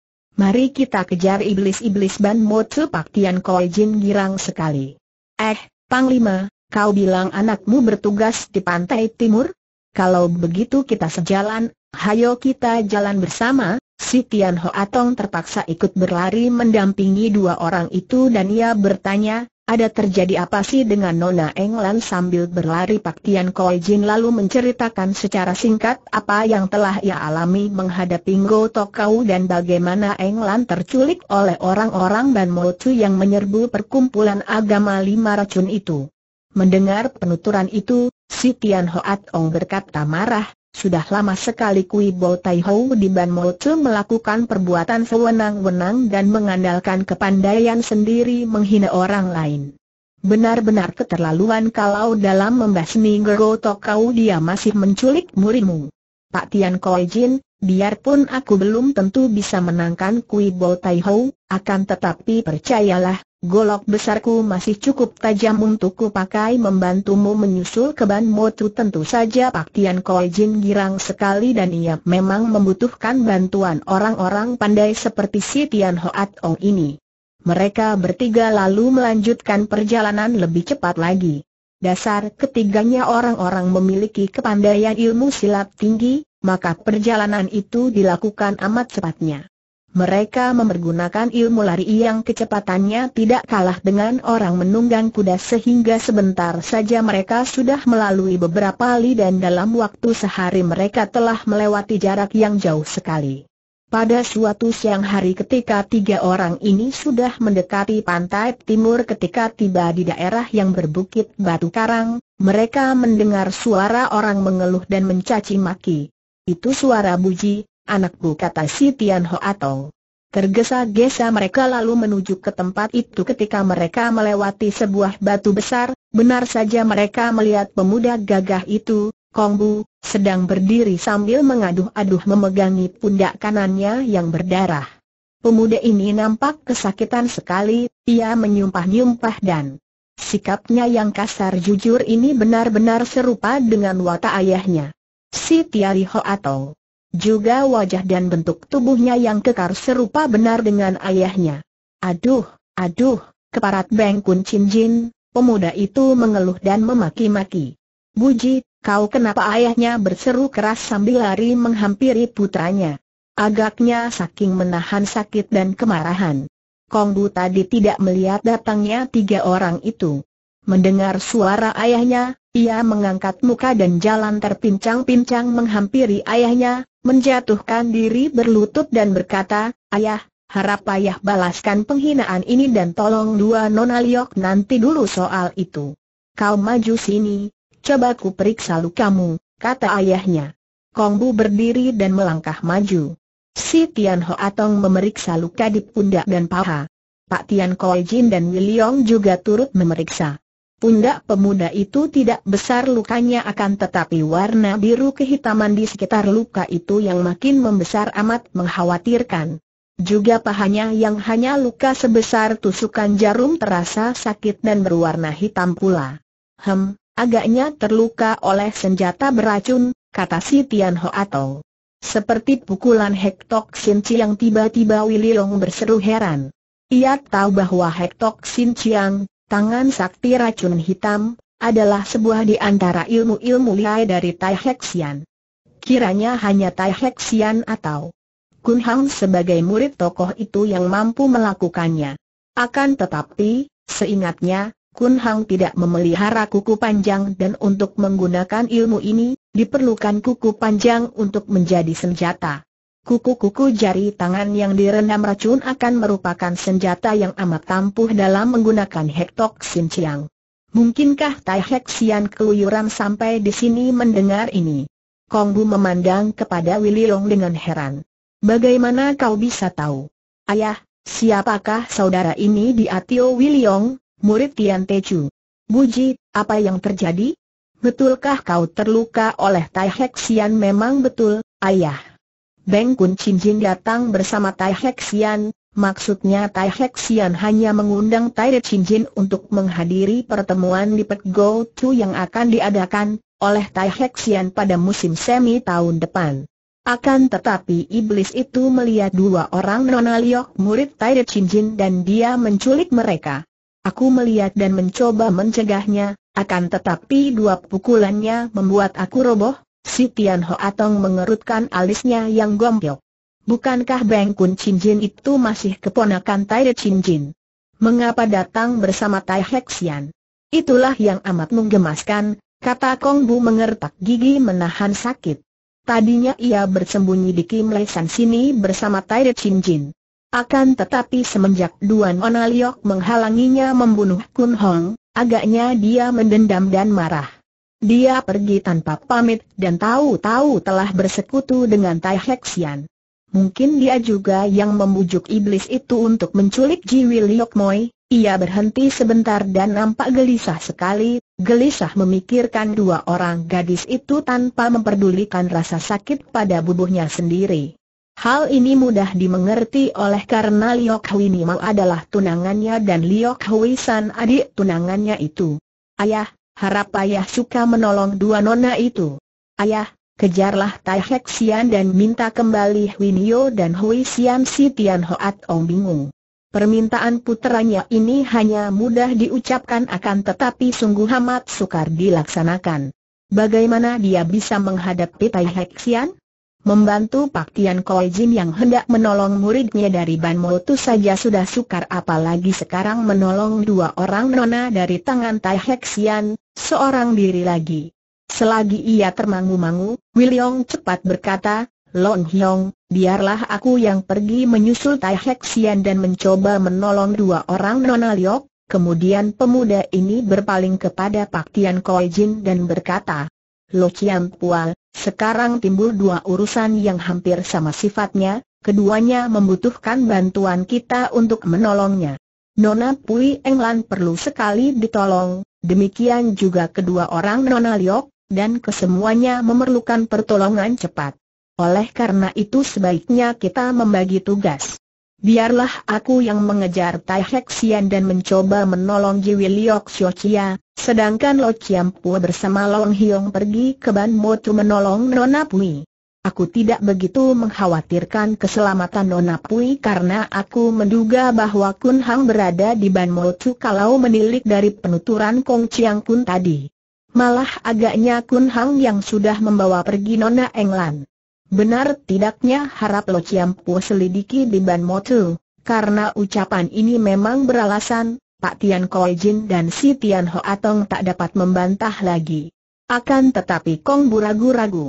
Mari kita kejar iblis-iblis Ban motu Pak Tian Koi Jin girang sekali. Eh, Panglima, kau bilang anakmu bertugas di pantai timur? Kalau begitu kita sejalan, hayo kita jalan bersama, si Tian Ho Atong terpaksa ikut berlari mendampingi dua orang itu dan ia bertanya, ada terjadi apa sih dengan Nona Englan sambil berlari Pak Tian Koi Jin lalu menceritakan secara singkat apa yang telah ia alami menghadapi Ngo Tokau dan bagaimana Englan terculik oleh orang-orang Ban Mocu yang menyerbu perkumpulan agama lima racun itu. Mendengar penuturan itu, si Tian Hoat Ong berkata marah, sudah lama sekali Kui Bo Tai Ho di Ban Mo Tse melakukan perbuatan sewenang-wenang dan mengandalkan kepandaian sendiri menghina orang lain. Benar-benar keterlaluan kalau dalam membasmi Gero kau dia masih menculik murimu, Pak Tian Koi Jin, Biarpun aku belum tentu bisa menangkan Kui Bo Tai Ho, akan tetapi percayalah, golok besarku masih cukup tajam untuk kupakai membantumu menyusul ke keban motu tentu saja Pak Tian Koi Jin girang sekali dan ia memang membutuhkan bantuan orang-orang pandai seperti si Tian Hoat Ong ini. Mereka bertiga lalu melanjutkan perjalanan lebih cepat lagi. Dasar ketiganya orang-orang memiliki kepandaian ilmu silat tinggi, maka perjalanan itu dilakukan amat cepatnya. Mereka mempergunakan ilmu lari yang kecepatannya tidak kalah dengan orang menunggang kuda sehingga sebentar saja mereka sudah melalui beberapa li dan dalam waktu sehari mereka telah melewati jarak yang jauh sekali. Pada suatu siang hari ketika tiga orang ini sudah mendekati pantai timur ketika tiba di daerah yang berbukit batu karang, mereka mendengar suara orang mengeluh dan mencaci maki. Itu suara buji, anakku kata si Tian Ho Atong. Tergesa-gesa mereka lalu menuju ke tempat itu ketika mereka melewati sebuah batu besar, benar saja mereka melihat pemuda gagah itu, Kongbu, sedang berdiri sambil mengaduh-aduh memegangi pundak kanannya yang berdarah. Pemuda ini nampak kesakitan sekali, ia menyumpah-nyumpah dan sikapnya yang kasar jujur ini benar-benar serupa dengan watak ayahnya. Si Tiari Ho atau juga wajah dan bentuk tubuhnya yang kekar serupa benar dengan ayahnya. Aduh, aduh, keparat bengkun Kun pemuda itu mengeluh dan memaki-maki. Buji, Kau kenapa ayahnya berseru keras sambil lari menghampiri putranya. Agaknya saking menahan sakit dan kemarahan. Kong Bu tadi tidak melihat datangnya tiga orang itu. Mendengar suara ayahnya, ia mengangkat muka dan jalan terpincang-pincang menghampiri ayahnya, menjatuhkan diri berlutut dan berkata, Ayah, harap ayah balaskan penghinaan ini dan tolong dua nona liok nanti dulu soal itu. Kau maju sini, Coba ku periksa lukamu, kata ayahnya. Kongbu berdiri dan melangkah maju. Si Tian Ho Atong memeriksa luka di pundak dan paha. Pak Tian Koi Jin dan Wiliong juga turut memeriksa. Pundak pemuda itu tidak besar lukanya akan tetapi warna biru kehitaman di sekitar luka itu yang makin membesar amat mengkhawatirkan. Juga pahanya yang hanya luka sebesar tusukan jarum terasa sakit dan berwarna hitam pula. Hem, Agaknya terluka oleh senjata beracun, kata si Tian Ho Seperti pukulan Hektok Sin Chiang tiba-tiba Wililong berseru heran. Ia tahu bahwa Hektok Sin Chiang, tangan sakti racun hitam, adalah sebuah di antara ilmu-ilmu liai dari Tai Sian. Kiranya hanya Tai Sian atau Kun Hang sebagai murid tokoh itu yang mampu melakukannya. Akan tetapi, seingatnya, Kun Hang tidak memelihara kuku panjang dan untuk menggunakan ilmu ini, diperlukan kuku panjang untuk menjadi senjata. Kuku-kuku jari tangan yang direndam racun akan merupakan senjata yang amat tampuh dalam menggunakan hektok sin Mungkinkah Tai Hek Sian keluyuran sampai di sini mendengar ini? Kong Bu memandang kepada Willy Long dengan heran. Bagaimana kau bisa tahu? Ayah, siapakah saudara ini di Atio Wiliong? murid Tian Techu. Buji, apa yang terjadi? Betulkah kau terluka oleh Tai Hek Xian memang betul, ayah? Beng Kun Chin Jin datang bersama Tai Hek Xian, maksudnya Tai Hek Xian hanya mengundang Tai Chin Jin untuk menghadiri pertemuan di Pet Go Chu yang akan diadakan oleh Tai Hek Xian pada musim semi tahun depan. Akan tetapi iblis itu melihat dua orang nonaliok murid Tai Chin Jin dan dia menculik mereka. Aku melihat dan mencoba mencegahnya, akan tetapi dua pukulannya membuat aku roboh. Si Tian Ho Atong mengerutkan alisnya yang gombyok. Bukankah Beng Kun Chin Jin itu masih keponakan Tai Chin Jin? Mengapa datang bersama Tai Hek Itulah yang amat menggemaskan, kata Kong Bu mengertak gigi menahan sakit. Tadinya ia bersembunyi di Kim Lai San sini bersama Tai Chin Jin. Akan tetapi semenjak Duan Onaliok menghalanginya membunuh Kun Hong, agaknya dia mendendam dan marah. Dia pergi tanpa pamit dan tahu-tahu telah bersekutu dengan Tai Hexian. Mungkin dia juga yang membujuk iblis itu untuk menculik Jiwi Liok Moi, ia berhenti sebentar dan nampak gelisah sekali, gelisah memikirkan dua orang gadis itu tanpa memperdulikan rasa sakit pada tubuhnya sendiri. Hal ini mudah dimengerti oleh karena Liok Hui Nima adalah tunangannya dan Liok Hui San adik tunangannya itu. Ayah, harap ayah suka menolong dua nona itu. Ayah, kejarlah Tai Hek Sian dan minta kembali Hui Nio dan Hui Sian Si Tian Hoat Ong bingung. Permintaan putranya ini hanya mudah diucapkan akan tetapi sungguh amat sukar dilaksanakan. Bagaimana dia bisa menghadapi Tai Hek Sian? Membantu Pak Tian Koi Jin yang hendak menolong muridnya dari Ban Mo itu saja sudah sukar apalagi sekarang menolong dua orang nona dari tangan Tai Hek Sian, seorang diri lagi. Selagi ia termangu-mangu, Wiliong cepat berkata, Long Hiong, biarlah aku yang pergi menyusul Tai Hek Sian dan mencoba menolong dua orang nona Liok. Kemudian pemuda ini berpaling kepada Pak Tian Koi Jin dan berkata, Lo Chiam Pual, sekarang timbul dua urusan yang hampir sama sifatnya, keduanya membutuhkan bantuan kita untuk menolongnya. Nona Pui Englan perlu sekali ditolong, demikian juga kedua orang Nona Liok, dan kesemuanya memerlukan pertolongan cepat. Oleh karena itu sebaiknya kita membagi tugas biarlah aku yang mengejar Tai Hek Sian dan mencoba menolong Jiwi Liok Xiao Chia, sedangkan Lo Chiam Pua bersama Long Hiong pergi ke Ban Chu menolong Nona Pui. Aku tidak begitu mengkhawatirkan keselamatan Nona Pui karena aku menduga bahwa Kun Hang berada di Ban Chu kalau menilik dari penuturan Kong Chiang Kun tadi. Malah agaknya Kun Hang yang sudah membawa pergi Nona Englan. Benar tidaknya harap Lo ciampu selidiki di Ban Tu, karena ucapan ini memang beralasan, Pak Tian Koi Jin dan si Tian Ho Atong tak dapat membantah lagi. Akan tetapi Kong buragu ragu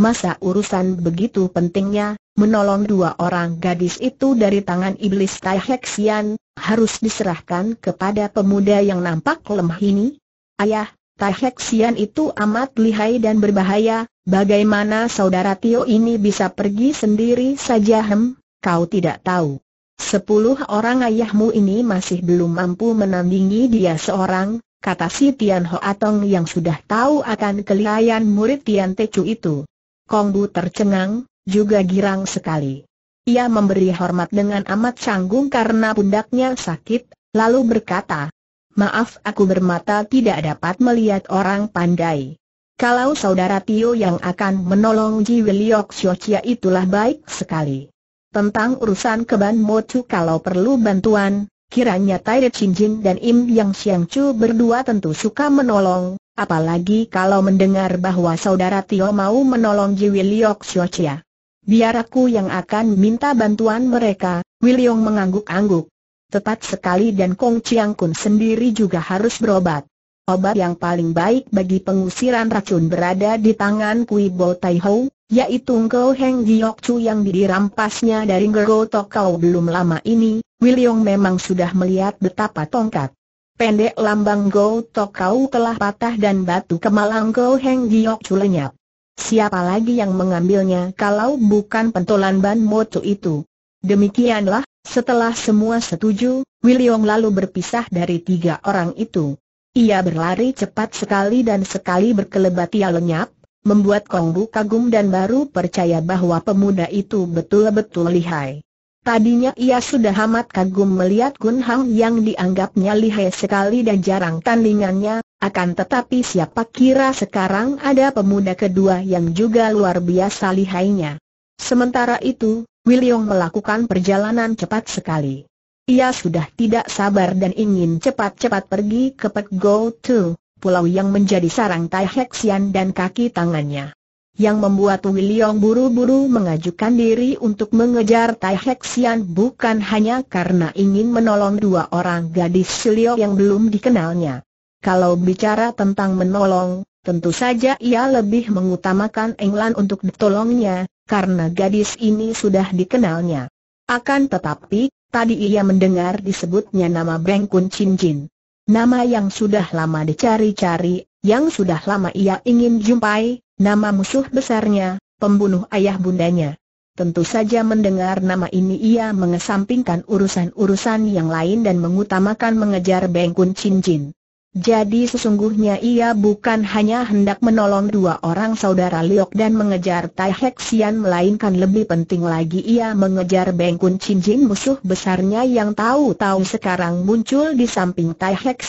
Masa urusan begitu pentingnya, menolong dua orang gadis itu dari tangan iblis Tai Sian, harus diserahkan kepada pemuda yang nampak lemah ini? Ayah, Tahek Sian itu amat lihai dan berbahaya, bagaimana saudara Tio ini bisa pergi sendiri saja hem, kau tidak tahu. Sepuluh orang ayahmu ini masih belum mampu menandingi dia seorang, kata si Tian Ho Atong yang sudah tahu akan kelihayan murid Tian Techu itu. Kong Bu tercengang, juga girang sekali. Ia memberi hormat dengan amat canggung karena pundaknya sakit, lalu berkata, Maaf aku bermata tidak dapat melihat orang pandai. Kalau saudara Tio yang akan menolong Ji Wiliok Xiochia itulah baik sekali. Tentang urusan keban mochu kalau perlu bantuan, kiranya Tai Jin dan Im Yang Chu berdua tentu suka menolong, apalagi kalau mendengar bahwa saudara Tio mau menolong Ji Wiliok Xiochia. Biar aku yang akan minta bantuan mereka, Wiliong mengangguk-angguk. Tepat sekali dan Kong Chiang Kun sendiri juga harus berobat. Obat yang paling baik bagi pengusiran racun berada di tangan Kui Bo Tai Ho, yaitu Ngo Heng Giok Chu yang dirampasnya dari Ngero Tokau belum lama ini, William memang sudah melihat betapa tongkat. Pendek lambang Go Tokau telah patah dan batu kemalang Ngo Heng Giok Chu lenyap. Siapa lagi yang mengambilnya kalau bukan pentolan Ban Motu itu? Demikianlah setelah semua setuju, Wiliong lalu berpisah dari tiga orang itu. Ia berlari cepat sekali dan sekali berkelebat ia lenyap, membuat Kongbu kagum dan baru percaya bahwa pemuda itu betul-betul lihai. Tadinya ia sudah amat kagum melihat Gun Hang yang dianggapnya lihai sekali dan jarang tandingannya, akan tetapi siapa kira sekarang ada pemuda kedua yang juga luar biasa lihainya. Sementara itu, Wiliong melakukan perjalanan cepat sekali. Ia sudah tidak sabar dan ingin cepat-cepat pergi ke Pek Go Tu, pulau yang menjadi sarang Tai Sian dan kaki tangannya. Yang membuat Wiliong buru-buru mengajukan diri untuk mengejar Tai Sian bukan hanya karena ingin menolong dua orang gadis Silio yang belum dikenalnya. Kalau bicara tentang menolong, tentu saja ia lebih mengutamakan Englan untuk ditolongnya, karena gadis ini sudah dikenalnya. Akan tetapi, tadi ia mendengar disebutnya nama Kun Chin Jin. Nama yang sudah lama dicari-cari, yang sudah lama ia ingin jumpai, nama musuh besarnya, pembunuh ayah bundanya. Tentu saja mendengar nama ini ia mengesampingkan urusan-urusan yang lain dan mengutamakan mengejar Beng Kun Chin Jin. Jadi sesungguhnya ia bukan hanya hendak menolong dua orang saudara Liok dan mengejar Tai Hek melainkan lebih penting lagi ia mengejar Bengkun Kun musuh besarnya yang tahu-tahu sekarang muncul di samping Tai Hek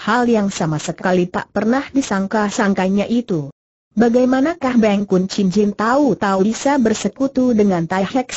hal yang sama sekali tak pernah disangka-sangkanya itu. Bagaimanakah Bengkun Kun tahu-tahu bisa bersekutu dengan Tai Hek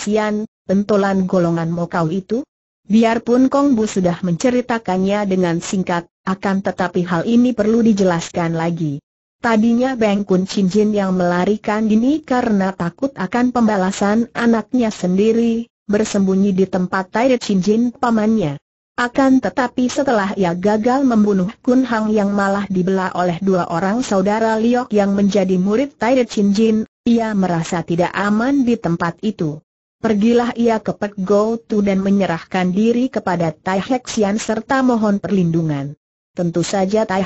pentolan golongan Mokau itu? Biarpun Kong Bu sudah menceritakannya dengan singkat, akan tetapi hal ini perlu dijelaskan lagi. Tadinya Beng Kun Chin Jin yang melarikan dini karena takut akan pembalasan anaknya sendiri, bersembunyi di tempat Tairi Chin Jin pamannya. Akan tetapi setelah ia gagal membunuh Kun Hang yang malah dibelah oleh dua orang saudara Liok yang menjadi murid Tairi Chin Jin, ia merasa tidak aman di tempat itu. Pergilah ia ke Pek Go Tu dan menyerahkan diri kepada Tai serta mohon perlindungan. Tentu saja Tai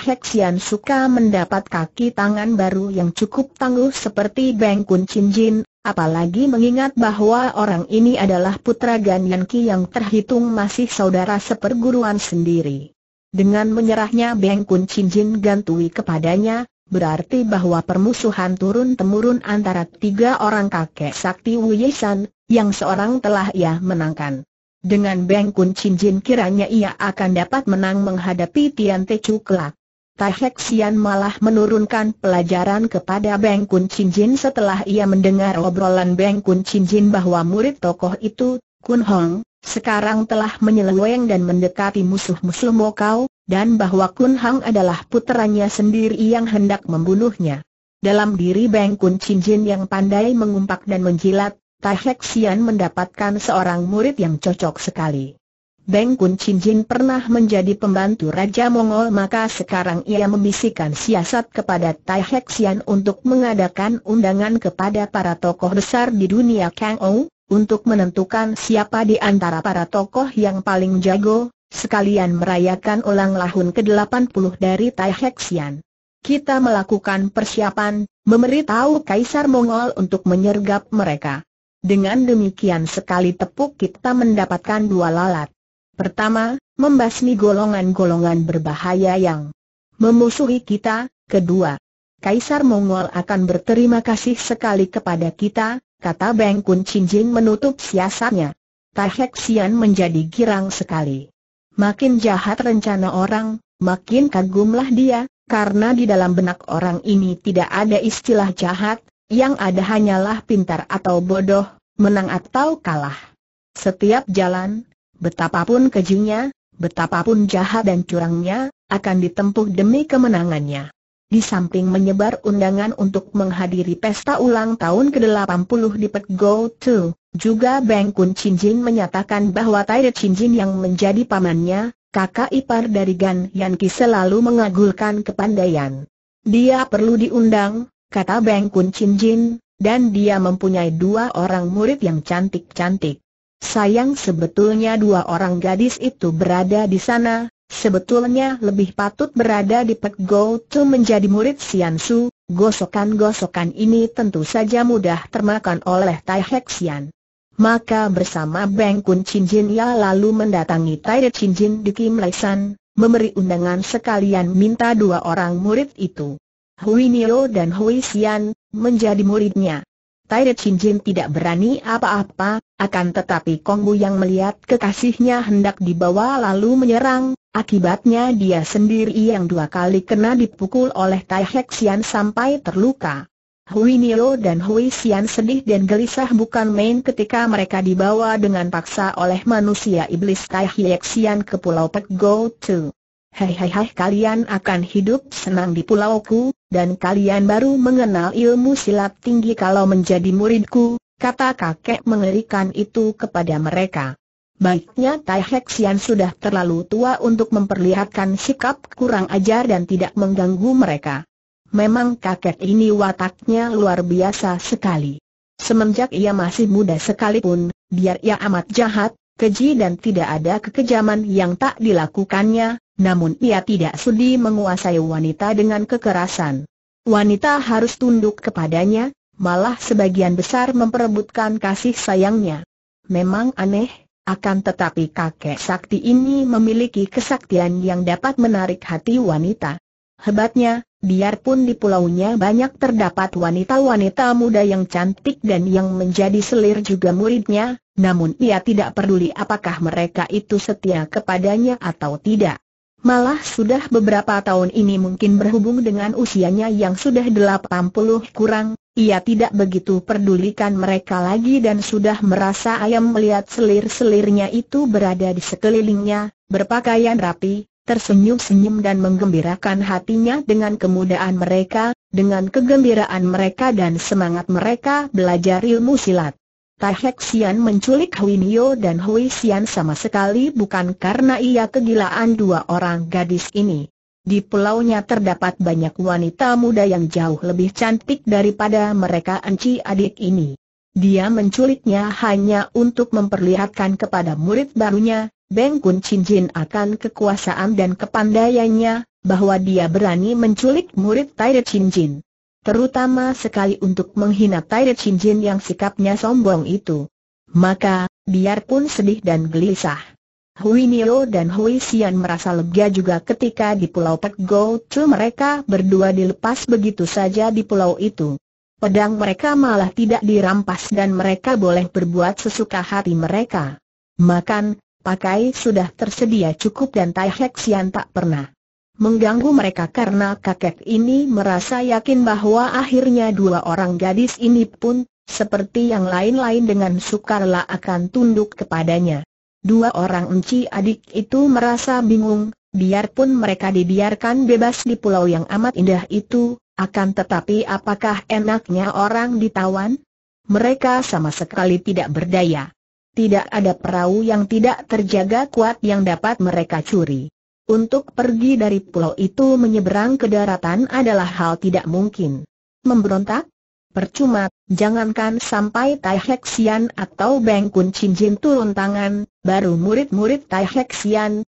suka mendapat kaki tangan baru yang cukup tangguh seperti Beng Kun Chin Jin, apalagi mengingat bahwa orang ini adalah putra Gan Yan Ki yang terhitung masih saudara seperguruan sendiri. Dengan menyerahnya Beng Kun Chin Jin gantui kepadanya, berarti bahwa permusuhan turun-temurun antara tiga orang kakek sakti Wuyesan, yang seorang telah ia menangkan. Dengan Beng Kun Chin Jin kiranya ia akan dapat menang menghadapi Tian Te Chu kelak. Tahek Sian malah menurunkan pelajaran kepada Beng Kun Chin Jin setelah ia mendengar obrolan Beng Kun Chin Jin bahwa murid tokoh itu, Kun Hong, sekarang telah menyeleweng dan mendekati musuh-musuh Mokau, dan bahwa Kun Hong adalah puteranya sendiri yang hendak membunuhnya. Dalam diri Beng Kun Chin Jin yang pandai mengumpak dan menjilat, Tahek Sian mendapatkan seorang murid yang cocok sekali. Beng Kun Chin Jin pernah menjadi pembantu Raja Mongol maka sekarang ia membisikkan siasat kepada Tai Hek Sian untuk mengadakan undangan kepada para tokoh besar di dunia Kang Ou, untuk menentukan siapa di antara para tokoh yang paling jago, sekalian merayakan ulang tahun ke-80 dari Tai Hek Sian. Kita melakukan persiapan, memberitahu Kaisar Mongol untuk menyergap mereka. Dengan demikian sekali tepuk kita mendapatkan dua lalat. Pertama, membasmi golongan-golongan berbahaya yang memusuhi kita. Kedua, Kaisar Mongol akan berterima kasih sekali kepada kita, kata Beng Kun Cinjing menutup siasatnya. Tahek Xian menjadi girang sekali. Makin jahat rencana orang, makin kagumlah dia, karena di dalam benak orang ini tidak ada istilah jahat, yang ada hanyalah pintar atau bodoh, menang atau kalah. Setiap jalan, betapapun kejunya, betapapun jahat dan curangnya, akan ditempuh demi kemenangannya. Di samping menyebar undangan untuk menghadiri pesta ulang tahun ke-80 di Pet Go juga Beng Kun Chin Jin menyatakan bahwa Tai Chin Jin yang menjadi pamannya, kakak ipar dari Gan Yan Ki selalu mengagulkan kepandaian. Dia perlu diundang, kata Beng Kun Chin Jin, dan dia mempunyai dua orang murid yang cantik-cantik. Sayang sebetulnya dua orang gadis itu berada di sana, sebetulnya lebih patut berada di Pek Go Tu menjadi murid Sian Su, gosokan-gosokan ini tentu saja mudah termakan oleh Tai Hek Sian. Maka bersama Beng Kun Chin Jin ia lalu mendatangi Tai Chin Jin di Kim Lai San, memberi undangan sekalian minta dua orang murid itu. Hui Nio dan Hui Xian, menjadi muridnya. Tai Chin Jin tidak berani apa-apa, akan tetapi Kong Bu yang melihat kekasihnya hendak dibawa lalu menyerang, akibatnya dia sendiri yang dua kali kena dipukul oleh Tai Hek Xian sampai terluka. Hui Nio dan Hui Xian sedih dan gelisah bukan main ketika mereka dibawa dengan paksa oleh manusia iblis Tai Hek Xian ke Pulau Pek Go Tu. Hei hei hei kalian akan hidup senang di pulauku, dan kalian baru mengenal ilmu silat tinggi kalau menjadi muridku, kata kakek mengerikan itu kepada mereka. Baiknya Tai Hek sudah terlalu tua untuk memperlihatkan sikap kurang ajar dan tidak mengganggu mereka. Memang kakek ini wataknya luar biasa sekali. Semenjak ia masih muda sekalipun, biar ia amat jahat, keji dan tidak ada kekejaman yang tak dilakukannya, namun ia tidak sudi menguasai wanita dengan kekerasan. Wanita harus tunduk kepadanya, malah sebagian besar memperebutkan kasih sayangnya. Memang aneh, akan tetapi kakek sakti ini memiliki kesaktian yang dapat menarik hati wanita. Hebatnya, biarpun di pulaunya banyak terdapat wanita-wanita muda yang cantik dan yang menjadi selir juga muridnya, namun ia tidak peduli apakah mereka itu setia kepadanya atau tidak. Malah sudah beberapa tahun ini mungkin berhubung dengan usianya yang sudah 80 kurang, ia tidak begitu pedulikan mereka lagi dan sudah merasa ayam melihat selir-selirnya itu berada di sekelilingnya, berpakaian rapi, tersenyum-senyum dan menggembirakan hatinya dengan kemudahan mereka, dengan kegembiraan mereka dan semangat mereka belajar ilmu silat. Taheksian menculik Hui Nio dan Hui Xian sama sekali bukan karena ia kegilaan dua orang gadis ini. Di pulaunya terdapat banyak wanita muda yang jauh lebih cantik daripada mereka enci adik ini. Dia menculiknya hanya untuk memperlihatkan kepada murid barunya, Beng Kun Chin Jin akan kekuasaan dan kepandaiannya, bahwa dia berani menculik murid Taire Chin Jin. Terutama sekali untuk menghina Taire Chin Jin yang sikapnya sombong itu. Maka, biarpun sedih dan gelisah. Hui Nio dan Hui Xian merasa lega juga ketika di Pulau Pek Go Chu mereka berdua dilepas begitu saja di pulau itu. Pedang mereka malah tidak dirampas dan mereka boleh berbuat sesuka hati mereka. Makan, pakai sudah tersedia cukup dan Tai Hek tak pernah mengganggu mereka karena kakek ini merasa yakin bahwa akhirnya dua orang gadis ini pun, seperti yang lain-lain dengan sukarela akan tunduk kepadanya. Dua orang enci adik itu merasa bingung, biarpun mereka dibiarkan bebas di pulau yang amat indah itu, akan tetapi apakah enaknya orang ditawan? Mereka sama sekali tidak berdaya tidak ada perahu yang tidak terjaga kuat yang dapat mereka curi. Untuk pergi dari pulau itu menyeberang ke daratan adalah hal tidak mungkin. Memberontak? Percuma, jangankan sampai Tai atau Beng Kun Chin Jin turun tangan, baru murid-murid Tai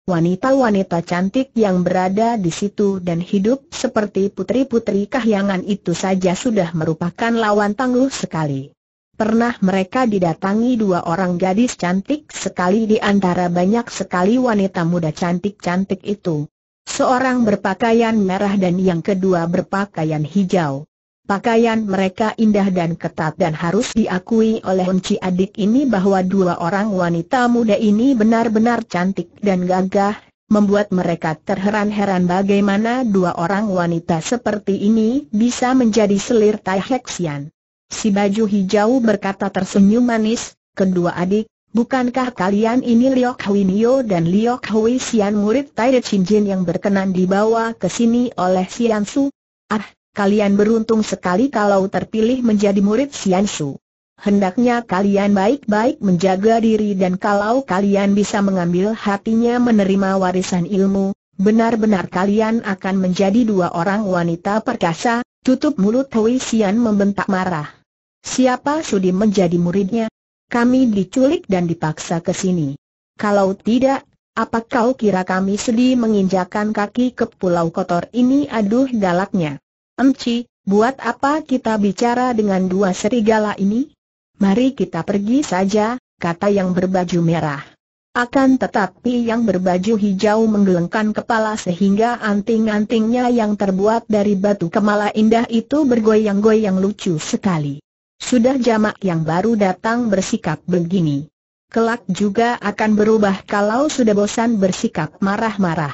wanita-wanita cantik yang berada di situ dan hidup seperti putri-putri kahyangan itu saja sudah merupakan lawan tangguh sekali. Pernah mereka didatangi dua orang gadis cantik sekali di antara banyak sekali wanita muda cantik-cantik itu. Seorang berpakaian merah dan yang kedua berpakaian hijau. Pakaian mereka indah dan ketat dan harus diakui oleh Unci adik ini bahwa dua orang wanita muda ini benar-benar cantik dan gagah, membuat mereka terheran-heran bagaimana dua orang wanita seperti ini bisa menjadi selir Tai Hexian. Si baju hijau berkata tersenyum manis, kedua adik, bukankah kalian ini Liok Hui Nio dan Liok Hui Sian murid Tai Chin Jin yang berkenan dibawa ke sini oleh Sian Su? Ah, kalian beruntung sekali kalau terpilih menjadi murid Sian Su. Hendaknya kalian baik-baik menjaga diri dan kalau kalian bisa mengambil hatinya menerima warisan ilmu, benar-benar kalian akan menjadi dua orang wanita perkasa, tutup mulut Hui Sian membentak marah. Siapa sudi menjadi muridnya? Kami diculik dan dipaksa ke sini. Kalau tidak, apa kau kira kami sedih menginjakan kaki ke pulau kotor ini? Aduh galaknya. Emci, buat apa kita bicara dengan dua serigala ini? Mari kita pergi saja, kata yang berbaju merah. Akan tetapi yang berbaju hijau menggelengkan kepala sehingga anting-antingnya yang terbuat dari batu kemala indah itu bergoyang-goyang lucu sekali. Sudah jamak yang baru datang bersikap begini. Kelak juga akan berubah kalau sudah bosan bersikap marah-marah.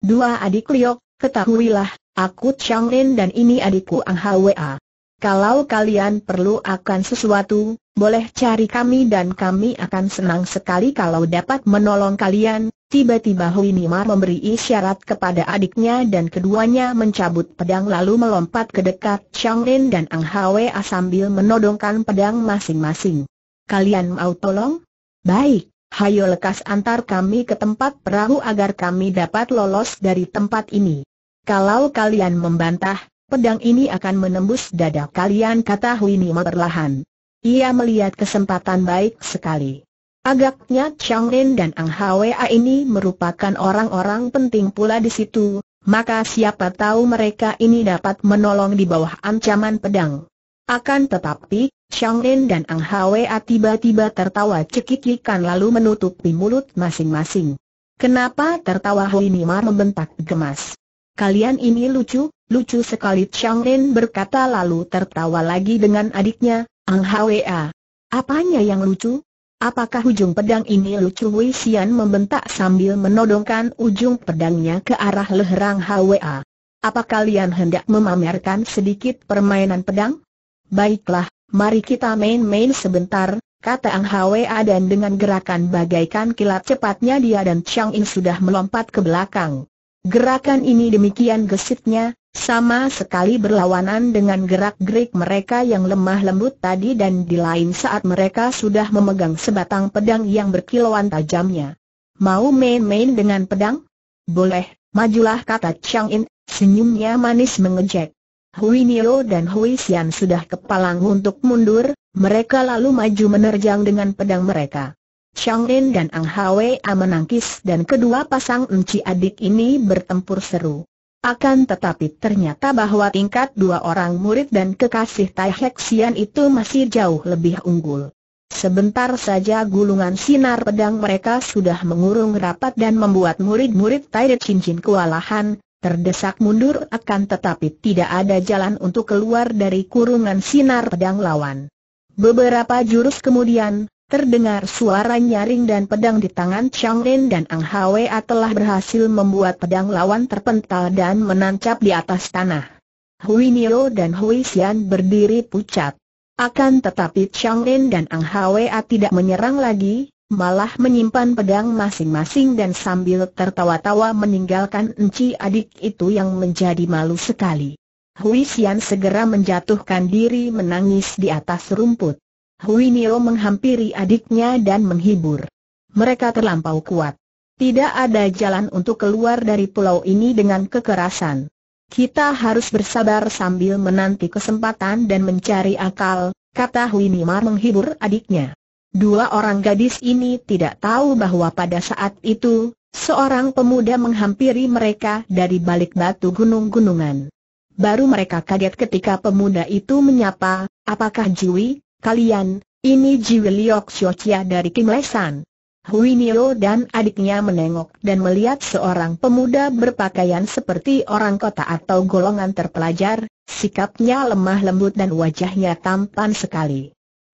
Dua adik Liok, ketahuilah, aku Chang Lin dan ini adikku Ang Hwa. Kalau kalian perlu akan sesuatu, boleh cari kami dan kami akan senang sekali kalau dapat menolong kalian. Tiba-tiba Hui Nima memberi isyarat kepada adiknya dan keduanya mencabut pedang lalu melompat ke dekat Chang dan Ang Hwa sambil menodongkan pedang masing-masing. Kalian mau tolong? Baik, hayo lekas antar kami ke tempat perahu agar kami dapat lolos dari tempat ini. Kalau kalian membantah, pedang ini akan menembus dada kalian kata Hui Nima perlahan. Ia melihat kesempatan baik sekali. Agaknya Chang In dan Ang Hwa ini merupakan orang-orang penting pula di situ, maka siapa tahu mereka ini dapat menolong di bawah ancaman pedang. Akan tetapi, Chang In dan Ang Hwa tiba-tiba tertawa cekikikan lalu menutupi mulut masing-masing. Kenapa tertawa Hui mar membentak gemas? Kalian ini lucu, lucu sekali Chang In berkata lalu tertawa lagi dengan adiknya, Ang Hwa. Apanya yang lucu? Apakah ujung pedang ini lucu Wei Xian membentak sambil menodongkan ujung pedangnya ke arah leherang Hwa. Apa kalian hendak memamerkan sedikit permainan pedang? Baiklah, mari kita main-main sebentar, kata Ang Hwa dan dengan gerakan bagaikan kilat cepatnya dia dan Chang In sudah melompat ke belakang. Gerakan ini demikian gesitnya, sama sekali berlawanan dengan gerak-gerik mereka yang lemah lembut tadi dan di lain saat mereka sudah memegang sebatang pedang yang berkilauan tajamnya. Mau main-main dengan pedang? Boleh, majulah kata Chang In, senyumnya manis mengejek. Hui Nio dan Hui Xian sudah kepalang untuk mundur, mereka lalu maju menerjang dengan pedang mereka. Chang In dan Ang Hwa menangkis dan kedua pasang enci adik ini bertempur seru. Akan tetapi ternyata bahwa tingkat dua orang murid dan kekasih Tai Hek itu masih jauh lebih unggul. Sebentar saja gulungan sinar pedang mereka sudah mengurung rapat dan membuat murid-murid Tai Cincin kewalahan, terdesak mundur akan tetapi tidak ada jalan untuk keluar dari kurungan sinar pedang lawan. Beberapa jurus kemudian, Terdengar suara nyaring dan pedang di tangan Chang En dan Ang Hwa telah berhasil membuat pedang lawan terpental dan menancap di atas tanah. Hui Nio dan Hui Xian berdiri pucat. Akan tetapi Chang En dan Ang Hwa tidak menyerang lagi, malah menyimpan pedang masing-masing dan sambil tertawa-tawa meninggalkan enci adik itu yang menjadi malu sekali. Hui Xian segera menjatuhkan diri menangis di atas rumput. Hui Nio menghampiri adiknya dan menghibur. Mereka terlampau kuat. Tidak ada jalan untuk keluar dari pulau ini dengan kekerasan. Kita harus bersabar sambil menanti kesempatan dan mencari akal, kata Hui Nio menghibur adiknya. Dua orang gadis ini tidak tahu bahwa pada saat itu, seorang pemuda menghampiri mereka dari balik batu gunung-gunungan. Baru mereka kaget ketika pemuda itu menyapa, apakah Jui? Kalian, ini Jiwi Liok Xiochia dari Kim Lesan. Hui Nio dan adiknya menengok dan melihat seorang pemuda berpakaian seperti orang kota atau golongan terpelajar, sikapnya lemah lembut dan wajahnya tampan sekali.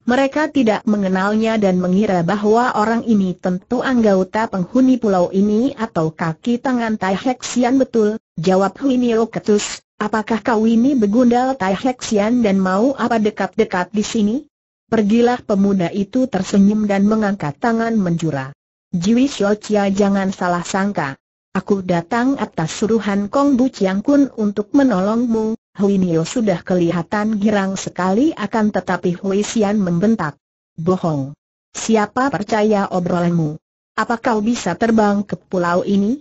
Mereka tidak mengenalnya dan mengira bahwa orang ini tentu anggota penghuni pulau ini atau kaki tangan Tai betul, jawab Hui Nio ketus, apakah kau ini begundal Tai dan mau apa dekat-dekat di sini? Pergilah pemuda itu tersenyum dan mengangkat tangan menjura. Jiwi Xiaochia jangan salah sangka. Aku datang atas suruhan Kong Bu Chiang Kun untuk menolongmu. Hui Nio sudah kelihatan girang sekali akan tetapi Hui Xian membentak. Bohong. Siapa percaya obrolanmu? Apa kau bisa terbang ke pulau ini?